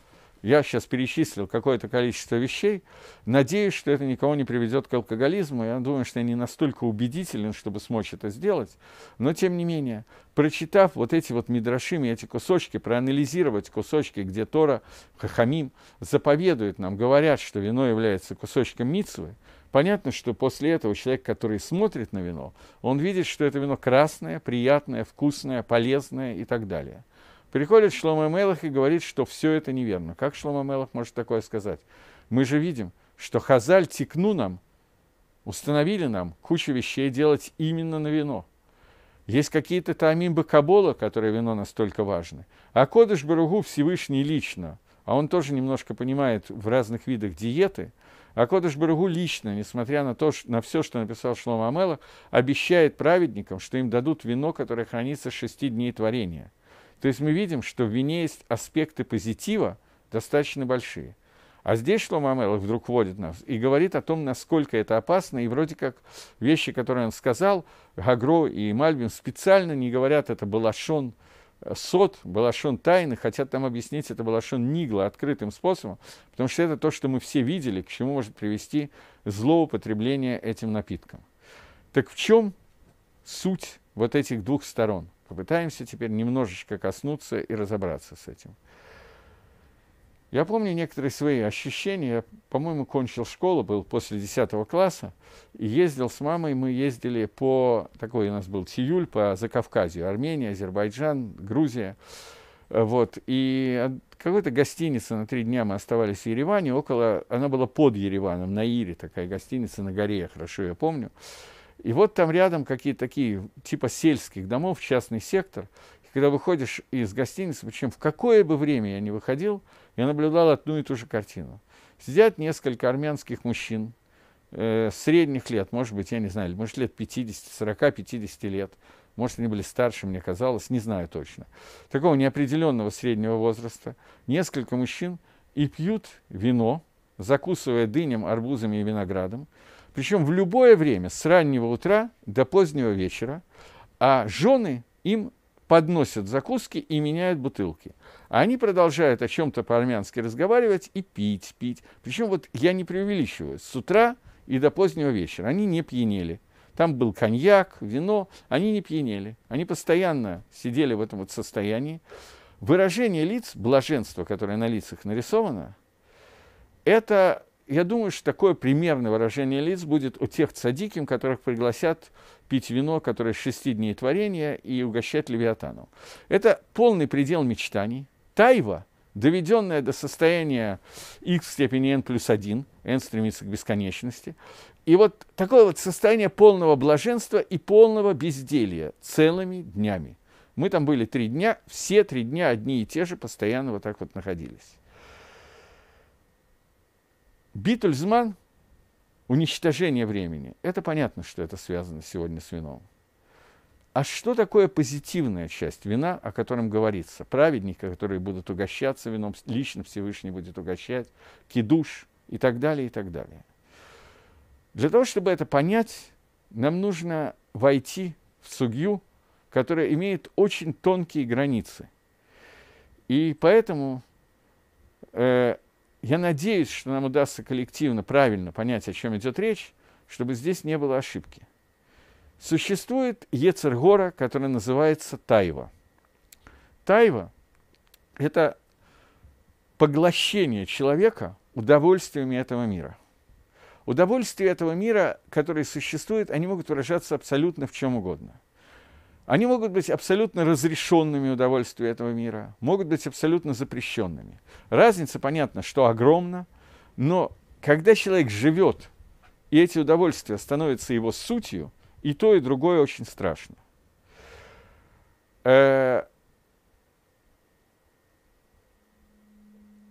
я сейчас перечислил какое-то количество вещей. Надеюсь, что это никого не приведет к алкоголизму. Я думаю, что я не настолько убедителен, чтобы смочь это сделать. Но, тем не менее, прочитав вот эти вот мидрашими, эти кусочки, проанализировать кусочки, где Тора, Хахамим заповедует нам, говорят, что вино является кусочком Мицвы, Понятно, что после этого человек, который смотрит на вино, он видит, что это вино красное, приятное, вкусное, полезное и так далее – Приходит Шлома Мелах и говорит, что все это неверно. Как Шлома Мелах может такое сказать? Мы же видим, что Хазаль текну нам, установили нам кучу вещей делать именно на вино. Есть какие-то таамимбы Кабола, которые вино настолько важны. А Кодыш Баругу Всевышний лично, а он тоже немножко понимает в разных видах диеты, а Кодыш Баругу лично, несмотря на, то, на все, что написал Шлома Амелах, обещает праведникам, что им дадут вино, которое хранится шести дней творения – то есть мы видим, что в вине есть аспекты позитива достаточно большие. А здесь Шлома Амелов вдруг вводит нас и говорит о том, насколько это опасно, и вроде как вещи, которые он сказал, Гагро и Мальбим специально не говорят, это Балашон э, Сот, Балашон Тайны, хотят там объяснить, это Балашон Нигла открытым способом, потому что это то, что мы все видели, к чему может привести злоупотребление этим напитком. Так в чем суть вот этих двух сторон – Попытаемся теперь немножечко коснуться и разобраться с этим. Я помню некоторые свои ощущения. Я, по-моему, кончил школу, был после 10 класса, и ездил с мамой. Мы ездили по... Такой у нас был Тиюль, по Закавказью. Армения, Азербайджан, Грузия. Вот. И от какой-то гостиница на три дня мы оставались в Ереване. Около... Она была под Ереваном, на Ире такая гостиница, на горе, я хорошо ее помню. И вот там рядом какие-то такие, типа сельских домов, частный сектор. И когда выходишь из гостиницы, причем в какое бы время я ни выходил, я наблюдал одну и ту же картину. Сидят несколько армянских мужчин, э, средних лет, может быть, я не знаю, может, лет 50, 40, 50 лет. Может, они были старше, мне казалось, не знаю точно. Такого неопределенного среднего возраста. Несколько мужчин и пьют вино, закусывая дынем, арбузами и виноградом причем в любое время, с раннего утра до позднего вечера, а жены им подносят закуски и меняют бутылки. А они продолжают о чем-то по-армянски разговаривать и пить, пить. Причем вот я не преувеличиваю, с утра и до позднего вечера они не пьянели. Там был коньяк, вино, они не пьянели. Они постоянно сидели в этом вот состоянии. Выражение лиц, блаженство, которое на лицах нарисовано, это я думаю, что такое примерное выражение лиц будет у тех цадиким, которых пригласят пить вино, которое шести дней творения, и угощать левиатаном. Это полный предел мечтаний. Тайва, доведенная до состояния x в степени n плюс 1, n стремится к бесконечности. И вот такое вот состояние полного блаженства и полного безделья целыми днями. Мы там были три дня, все три дня одни и те же постоянно вот так вот находились. Битульзман – уничтожение времени. Это понятно, что это связано сегодня с вином. А что такое позитивная часть вина, о котором говорится? Праведники, которые будут угощаться вином, лично Всевышний будет угощать, кидуш и так далее, и так далее. Для того, чтобы это понять, нам нужно войти в сугью, которая имеет очень тонкие границы. И поэтому э, я надеюсь, что нам удастся коллективно правильно понять, о чем идет речь, чтобы здесь не было ошибки. Существует Ецергора, который называется Тайва. Тайва – это поглощение человека удовольствиями этого мира. Удовольствия этого мира, которые существуют, они могут выражаться абсолютно в чем угодно – они могут быть абсолютно разрешенными удовольствия этого мира, могут быть абсолютно запрещенными. Разница, понятно, что огромна, но когда человек живет, и эти удовольствия становятся его сутью, и то, и другое очень страшно. Э,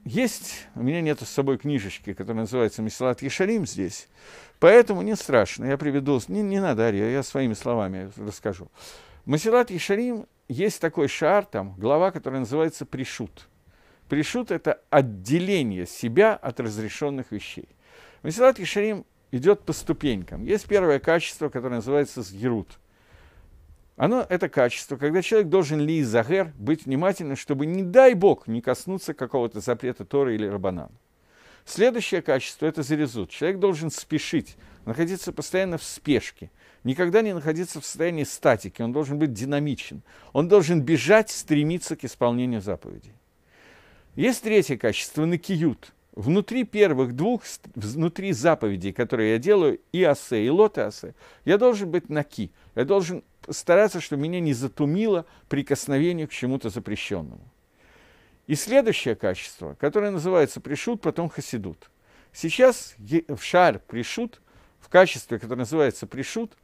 есть, у меня нету с собой книжечки, которая называется «Месилат Ешарим» здесь, поэтому не страшно, я приведу, не, не надо, Ария, я своими словами расскажу. Масилат Ишарим есть такой шар, там глава, которая называется «Пришут». Пришут – это отделение себя от разрешенных вещей. Масилат Ишарим идет по ступенькам. Есть первое качество, которое называется «Сгерут». Оно – это качество, когда человек должен ли загер быть внимательным, чтобы, не дай бог, не коснуться какого-то запрета Торы или Рабанана. Следующее качество – это зарезут. Человек должен спешить, находиться постоянно в спешке, никогда не находиться в состоянии статики, он должен быть динамичен, он должен бежать, стремиться к исполнению заповедей. Есть третье качество – накиют. Внутри первых двух, внутри заповедей, которые я делаю, и асе, и лоты асе, я должен быть наки. Я должен стараться, чтобы меня не затумило прикосновение к чему-то запрещенному. И следующее качество, которое называется пришут, потом хасидут. Сейчас в шар пришут, в качестве, которое называется пришут –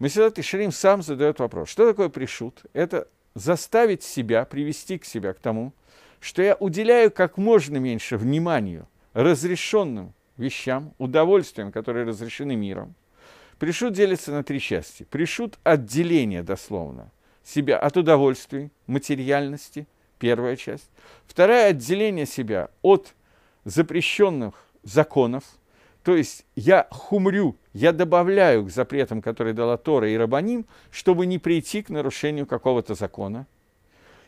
Месилат Ишрим сам задает вопрос, что такое пришут? Это заставить себя, привести к себя к тому, что я уделяю как можно меньше вниманию разрешенным вещам, удовольствиям, которые разрешены миром. Пришут делится на три части. Пришут отделение, дословно, себя от удовольствий, материальности, первая часть. Вторая – отделение себя от запрещенных законов – то есть я хумрю, я добавляю к запретам, которые дала Тора и Рабаним, чтобы не прийти к нарушению какого-то закона.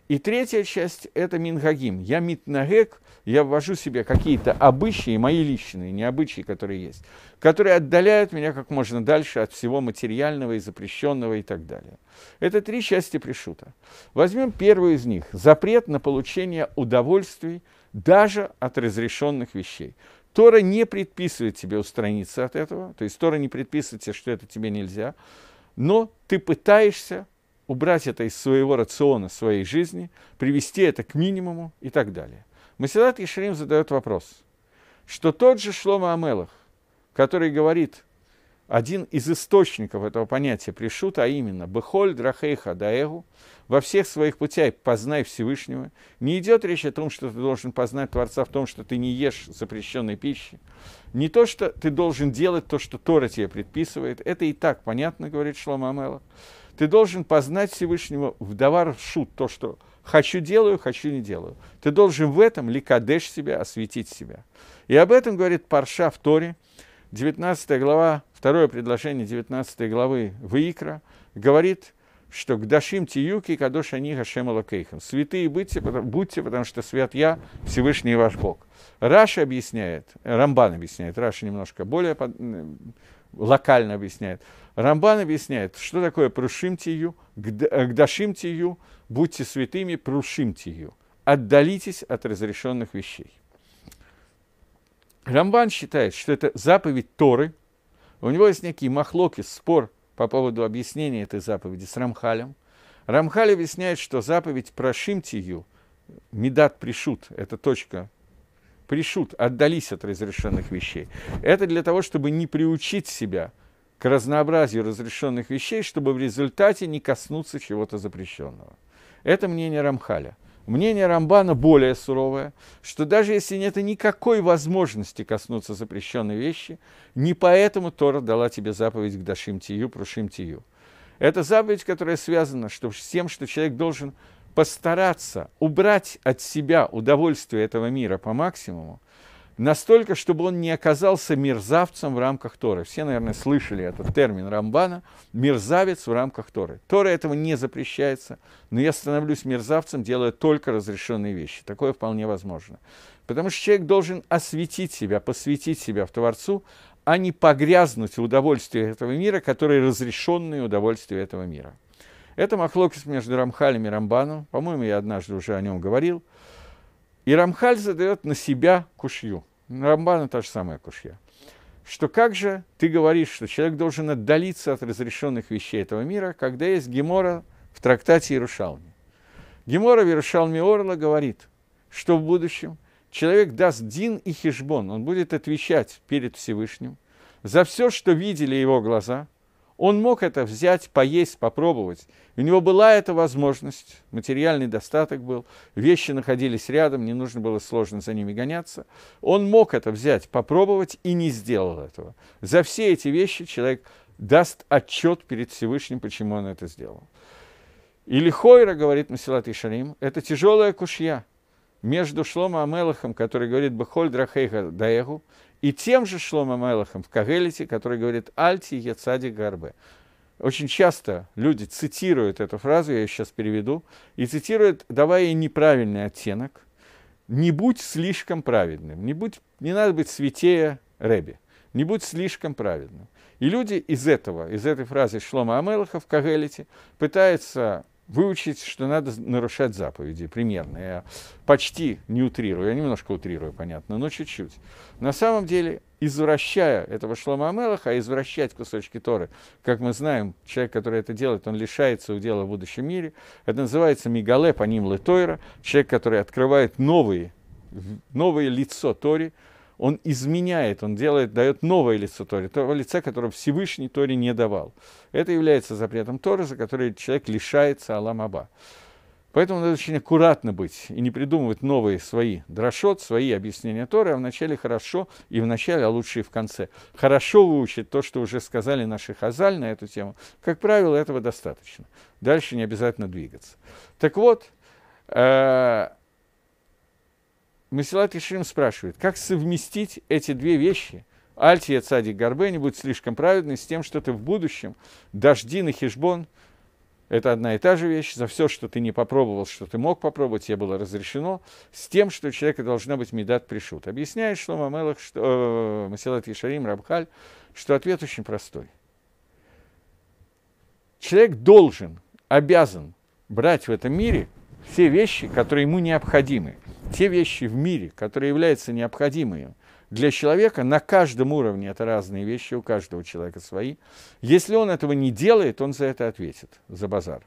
И третья часть – это Мингагим. Я Митнагек, я ввожу себе какие-то обычаи, мои личные, не обычаи, которые есть, которые отдаляют меня как можно дальше от всего материального и запрещенного и так далее. Это три части пришута. Возьмем первую из них – запрет на получение удовольствий даже от разрешенных вещей. Тора не предписывает тебе устраниться от этого, то есть Тора не предписывает тебе, что это тебе нельзя, но ты пытаешься убрать это из своего рациона, своей жизни, привести это к минимуму и так далее. Масилат Ишрим задает вопрос, что тот же Шлома Амелах, который говорит – один из источников этого понятия пришута, а именно «бехоль драхейха даэгу» во всех своих путях познай Всевышнего. Не идет речь о том, что ты должен познать Творца в том, что ты не ешь запрещенной пищи. Не то, что ты должен делать то, что Тора тебе предписывает. Это и так понятно, говорит Шлома Амела. Ты должен познать Всевышнего в давар шут, то, что хочу делаю, хочу не делаю. Ты должен в этом ликадеш себя, осветить себя. И об этом говорит Парша в Торе, 19 глава, второе предложение 19 главы Ваикра говорит, что «Гдашим тиюки кадош они гашем лакейхам» «Святые будьте, будьте, потому что свят я, Всевышний ваш Бог». Раша объясняет, Рамбан объясняет, Раша немножко более под, локально объясняет. Рамбан объясняет, что такое «прушим тию», «гдашим э, тию», «будьте святыми», «прушим тию». «Отдалитесь от разрешенных вещей». Рамбан считает, что это заповедь Торы. У него есть некий махлоки, спор по поводу объяснения этой заповеди с Рамхалем. Рамхаль объясняет, что заповедь про Шимтию, Медат Пришут, это точка пришут, отдались от разрешенных вещей. Это для того, чтобы не приучить себя к разнообразию разрешенных вещей, чтобы в результате не коснуться чего-то запрещенного. Это мнение Рамхаля. Мнение Рамбана более суровое, что даже если нет никакой возможности коснуться запрещенной вещи, не поэтому Тора дала тебе заповедь к Дашим Тию, Прушим Тию. Это заповедь, которая связана что, с тем, что человек должен постараться убрать от себя удовольствие этого мира по максимуму, настолько, чтобы он не оказался мерзавцем в рамках Торы. Все, наверное, слышали этот термин Рамбана – мерзавец в рамках Торы. Тора этого не запрещается, но я становлюсь мерзавцем, делая только разрешенные вещи. Такое вполне возможно. Потому что человек должен осветить себя, посвятить себя в Творцу, а не погрязнуть в удовольствии этого мира, которые разрешенные удовольствия этого мира. Это махлокис между Рамхалем и Рамбаном. По-моему, я однажды уже о нем говорил. И Рамхаль задает на себя кушью. Рамбана та же самая кушья. Что как же ты говоришь, что человек должен отдалиться от разрешенных вещей этого мира, когда есть Гемора в трактате Иерушалми. Гемора в Иерушалме Орла говорит, что в будущем человек даст дин и хижбон, он будет отвечать перед Всевышним за все, что видели его глаза – он мог это взять, поесть, попробовать. У него была эта возможность, материальный достаток был, вещи находились рядом, не нужно было сложно за ними гоняться. Он мог это взять, попробовать и не сделал этого. За все эти вещи человек даст отчет перед Всевышним, почему он это сделал. Или Хойра, говорит Масилат Ишарим, это тяжелая кушья между Шлома Амелахом, который говорит «Бахоль драхейха даегу», и тем же Шлома Мелахом в Кагелите, который говорит «Альти яцади гарбе». Очень часто люди цитируют эту фразу, я ее сейчас переведу, и цитируют, давая ей неправильный оттенок. «Не будь слишком праведным, не, будь, не надо быть святее Рэби, не будь слишком праведным». И люди из этого, из этой фразы Шлома Амелаха в Кагелите пытаются выучить, что надо нарушать заповеди, примерно. Я почти не утрирую, я немножко утрирую, понятно, но чуть-чуть. На самом деле, извращая этого Шлома Амелаха, а извращать кусочки Торы, как мы знаем, человек, который это делает, он лишается удела в будущем мире. Это называется мигалеп по ним Тойра, человек, который открывает новые, новое лицо Тори, он изменяет, он делает, дает новое лицо Торе, то лице, которое Всевышний Торе не давал. Это является запретом Торы, за который человек лишается Аламаба. Поэтому надо очень аккуратно быть и не придумывать новые свои дрошот, свои объяснения Торы, а вначале хорошо и вначале, а лучше и в конце. Хорошо выучить то, что уже сказали наши хазаль на эту тему. Как правило, этого достаточно. Дальше не обязательно двигаться. Так вот, э- Масилат Ишим спрашивает, как совместить эти две вещи – Альтия Цадик Гарбе не будет слишком праведной с тем, что ты в будущем, дожди на хижбон, это одна и та же вещь, за все, что ты не попробовал, что ты мог попробовать, тебе было разрешено, с тем, что у человека должна быть медат пришут. Объясняет Шлома Мелах, что, э, Масилат Ешарим, Рабхаль, что ответ очень простой. Человек должен, обязан брать в этом мире все вещи, которые ему необходимы, те вещи в мире, которые являются необходимыми для человека, на каждом уровне это разные вещи, у каждого человека свои. Если он этого не делает, он за это ответит, за базар.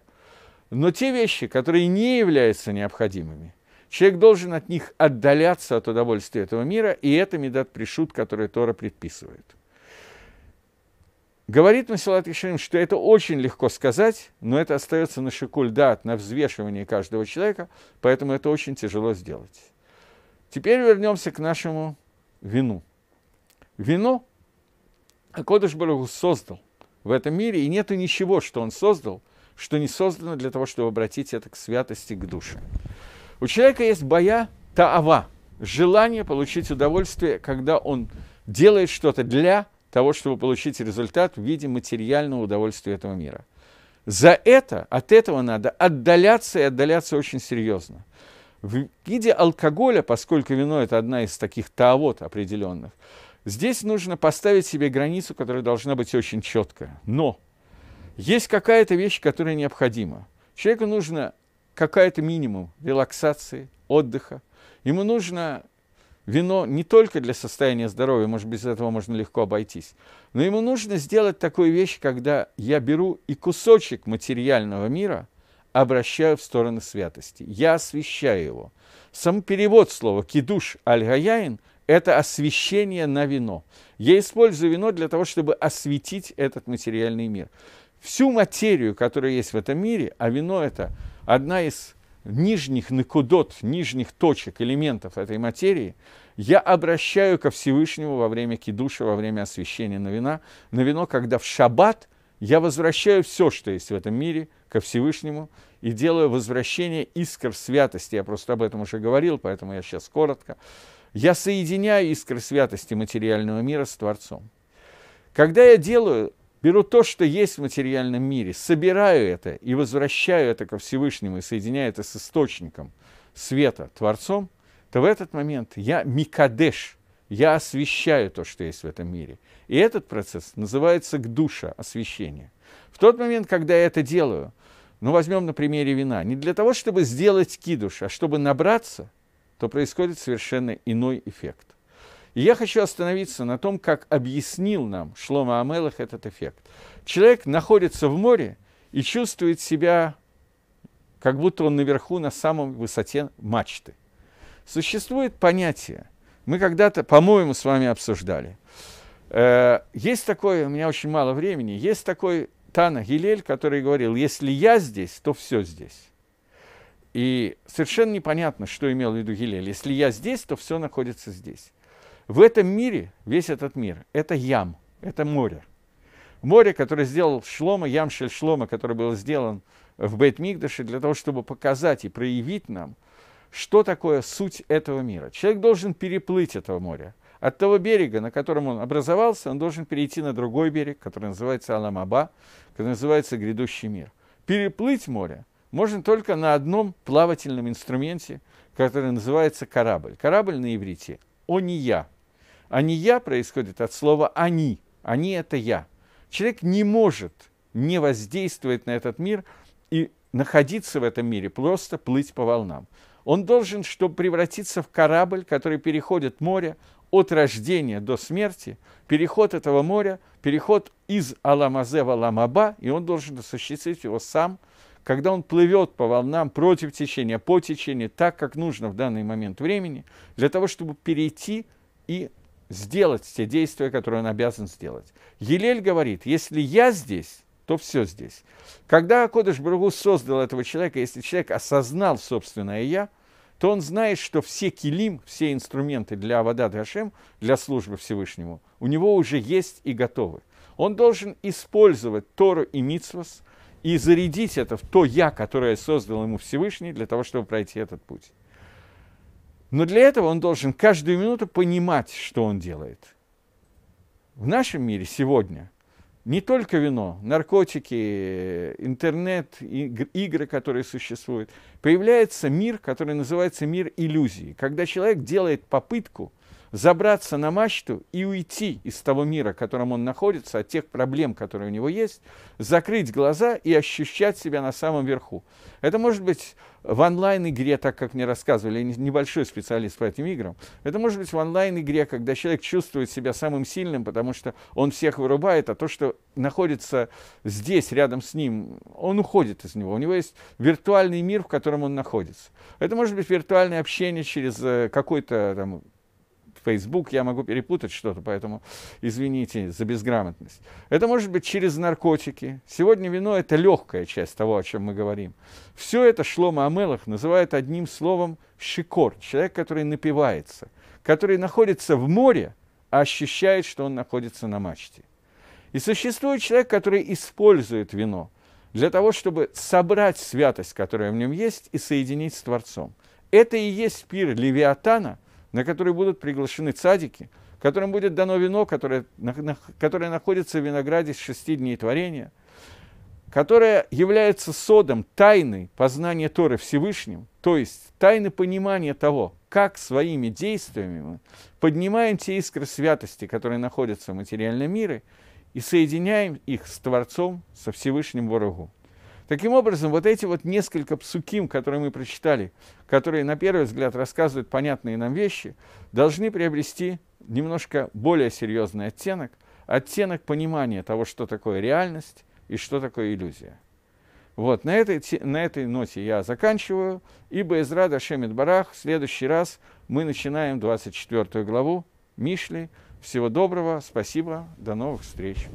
Но те вещи, которые не являются необходимыми, человек должен от них отдаляться от удовольствия этого мира, и это медат пришут, который Тора предписывает. Говорит Масилат Ишарим, что это очень легко сказать, но это остается на шикуль дат, на взвешивании каждого человека, поэтому это очень тяжело сделать. Теперь вернемся к нашему вину. Вино Кодыш Барагу создал в этом мире, и нету ничего, что он создал, что не создано для того, чтобы обратить это к святости, к душе. У человека есть боя таава, желание получить удовольствие, когда он делает что-то для того, чтобы получить результат в виде материального удовольствия этого мира. За это, от этого надо отдаляться и отдаляться очень серьезно. В виде алкоголя, поскольку вино – это одна из таких таавот определенных, здесь нужно поставить себе границу, которая должна быть очень четкая. Но есть какая-то вещь, которая необходима. Человеку нужно какая-то минимум релаксации, отдыха. Ему нужно вино не только для состояния здоровья, может, без этого можно легко обойтись, но ему нужно сделать такую вещь, когда я беру и кусочек материального мира обращаю в сторону святости. Я освещаю его. Сам перевод слова «кидуш аль-гаяин» – это освещение на вино. Я использую вино для того, чтобы осветить этот материальный мир. Всю материю, которая есть в этом мире, а вино – это одна из нижних накудот, нижних точек, элементов этой материи, я обращаю ко Всевышнему во время кидуша, во время освящения на вина, на вино, когда в шаббат я возвращаю все, что есть в этом мире, ко Всевышнему, и делаю возвращение искр святости. Я просто об этом уже говорил, поэтому я сейчас коротко. Я соединяю искры святости материального мира с Творцом. Когда я делаю беру то, что есть в материальном мире, собираю это и возвращаю это ко Всевышнему и соединяю это с источником света, Творцом, то в этот момент я микадеш, я освещаю то, что есть в этом мире. И этот процесс называется гдуша, освещение. В тот момент, когда я это делаю, ну, возьмем на примере вина, не для того, чтобы сделать кидуш, а чтобы набраться, то происходит совершенно иной эффект. И я хочу остановиться на том, как объяснил нам Шлома Амелах этот эффект. Человек находится в море и чувствует себя, как будто он наверху, на самом высоте мачты. Существует понятие, мы когда-то, по-моему, с вами обсуждали. Э, есть такое, у меня очень мало времени, есть такой Тана Гилель, который говорил, если я здесь, то все здесь. И совершенно непонятно, что имел в виду Гилель. Если я здесь, то все находится здесь. В этом мире, весь этот мир, это ям, это море. Море, которое сделал Шлома, ям шель Шлома, который был сделан в Бейтмигдаше для того, чтобы показать и проявить нам, что такое суть этого мира. Человек должен переплыть этого моря. От того берега, на котором он образовался, он должен перейти на другой берег, который называется Аламаба, который называется грядущий мир. Переплыть море можно только на одном плавательном инструменте, который называется корабль. Корабль на иврите – не я. А не я происходит от слова они. Они это я. Человек не может не воздействовать на этот мир и находиться в этом мире, просто плыть по волнам. Он должен, чтобы превратиться в корабль, который переходит море от рождения до смерти, переход этого моря, переход из Аламазе в Аламаба, и он должен осуществить его сам, когда он плывет по волнам против течения, по течению, так, как нужно в данный момент времени, для того, чтобы перейти и сделать все действия, которые он обязан сделать. Елель говорит, если я здесь, то все здесь. Когда Кодыш Баругу создал этого человека, если человек осознал собственное «я», то он знает, что все килим, все инструменты для Авада Дашем, для службы Всевышнему, у него уже есть и готовы. Он должен использовать Тору и Мицвас и зарядить это в то «я», которое создал ему Всевышний, для того, чтобы пройти этот путь. Но для этого он должен каждую минуту понимать, что он делает. В нашем мире сегодня не только вино, наркотики, интернет, игры, которые существуют, появляется мир, который называется мир иллюзий, когда человек делает попытку – забраться на мачту и уйти из того мира, в котором он находится, от тех проблем, которые у него есть, закрыть глаза и ощущать себя на самом верху. Это может быть в онлайн-игре, так как мне рассказывали, я небольшой специалист по этим играм, это может быть в онлайн-игре, когда человек чувствует себя самым сильным, потому что он всех вырубает, а то, что находится здесь, рядом с ним, он уходит из него. У него есть виртуальный мир, в котором он находится. Это может быть виртуальное общение через э, какой-то там Facebook, я могу перепутать что-то, поэтому извините за безграмотность. Это может быть через наркотики. Сегодня вино – это легкая часть того, о чем мы говорим. Все это Шлома Амелах называет одним словом шикор человек, который напивается, который находится в море, а ощущает, что он находится на мачте. И существует человек, который использует вино для того, чтобы собрать святость, которая в нем есть, и соединить с Творцом. Это и есть пир Левиатана – на которые будут приглашены цадики, которым будет дано вино, которое, на, на, которое находится в винограде с шести дней творения, которое является содом тайны познания Торы Всевышним, то есть тайны понимания того, как своими действиями мы поднимаем те искры святости, которые находятся в материальном мире, и соединяем их с Творцом, со Всевышним Ворогу. Таким образом, вот эти вот несколько псуким, которые мы прочитали, которые на первый взгляд рассказывают понятные нам вещи, должны приобрести немножко более серьезный оттенок, оттенок понимания того, что такое реальность и что такое иллюзия. Вот, на этой, на этой ноте я заканчиваю. И Безра Дашемит Барах. В следующий раз мы начинаем 24 главу Мишли. Всего доброго, спасибо, до новых встреч.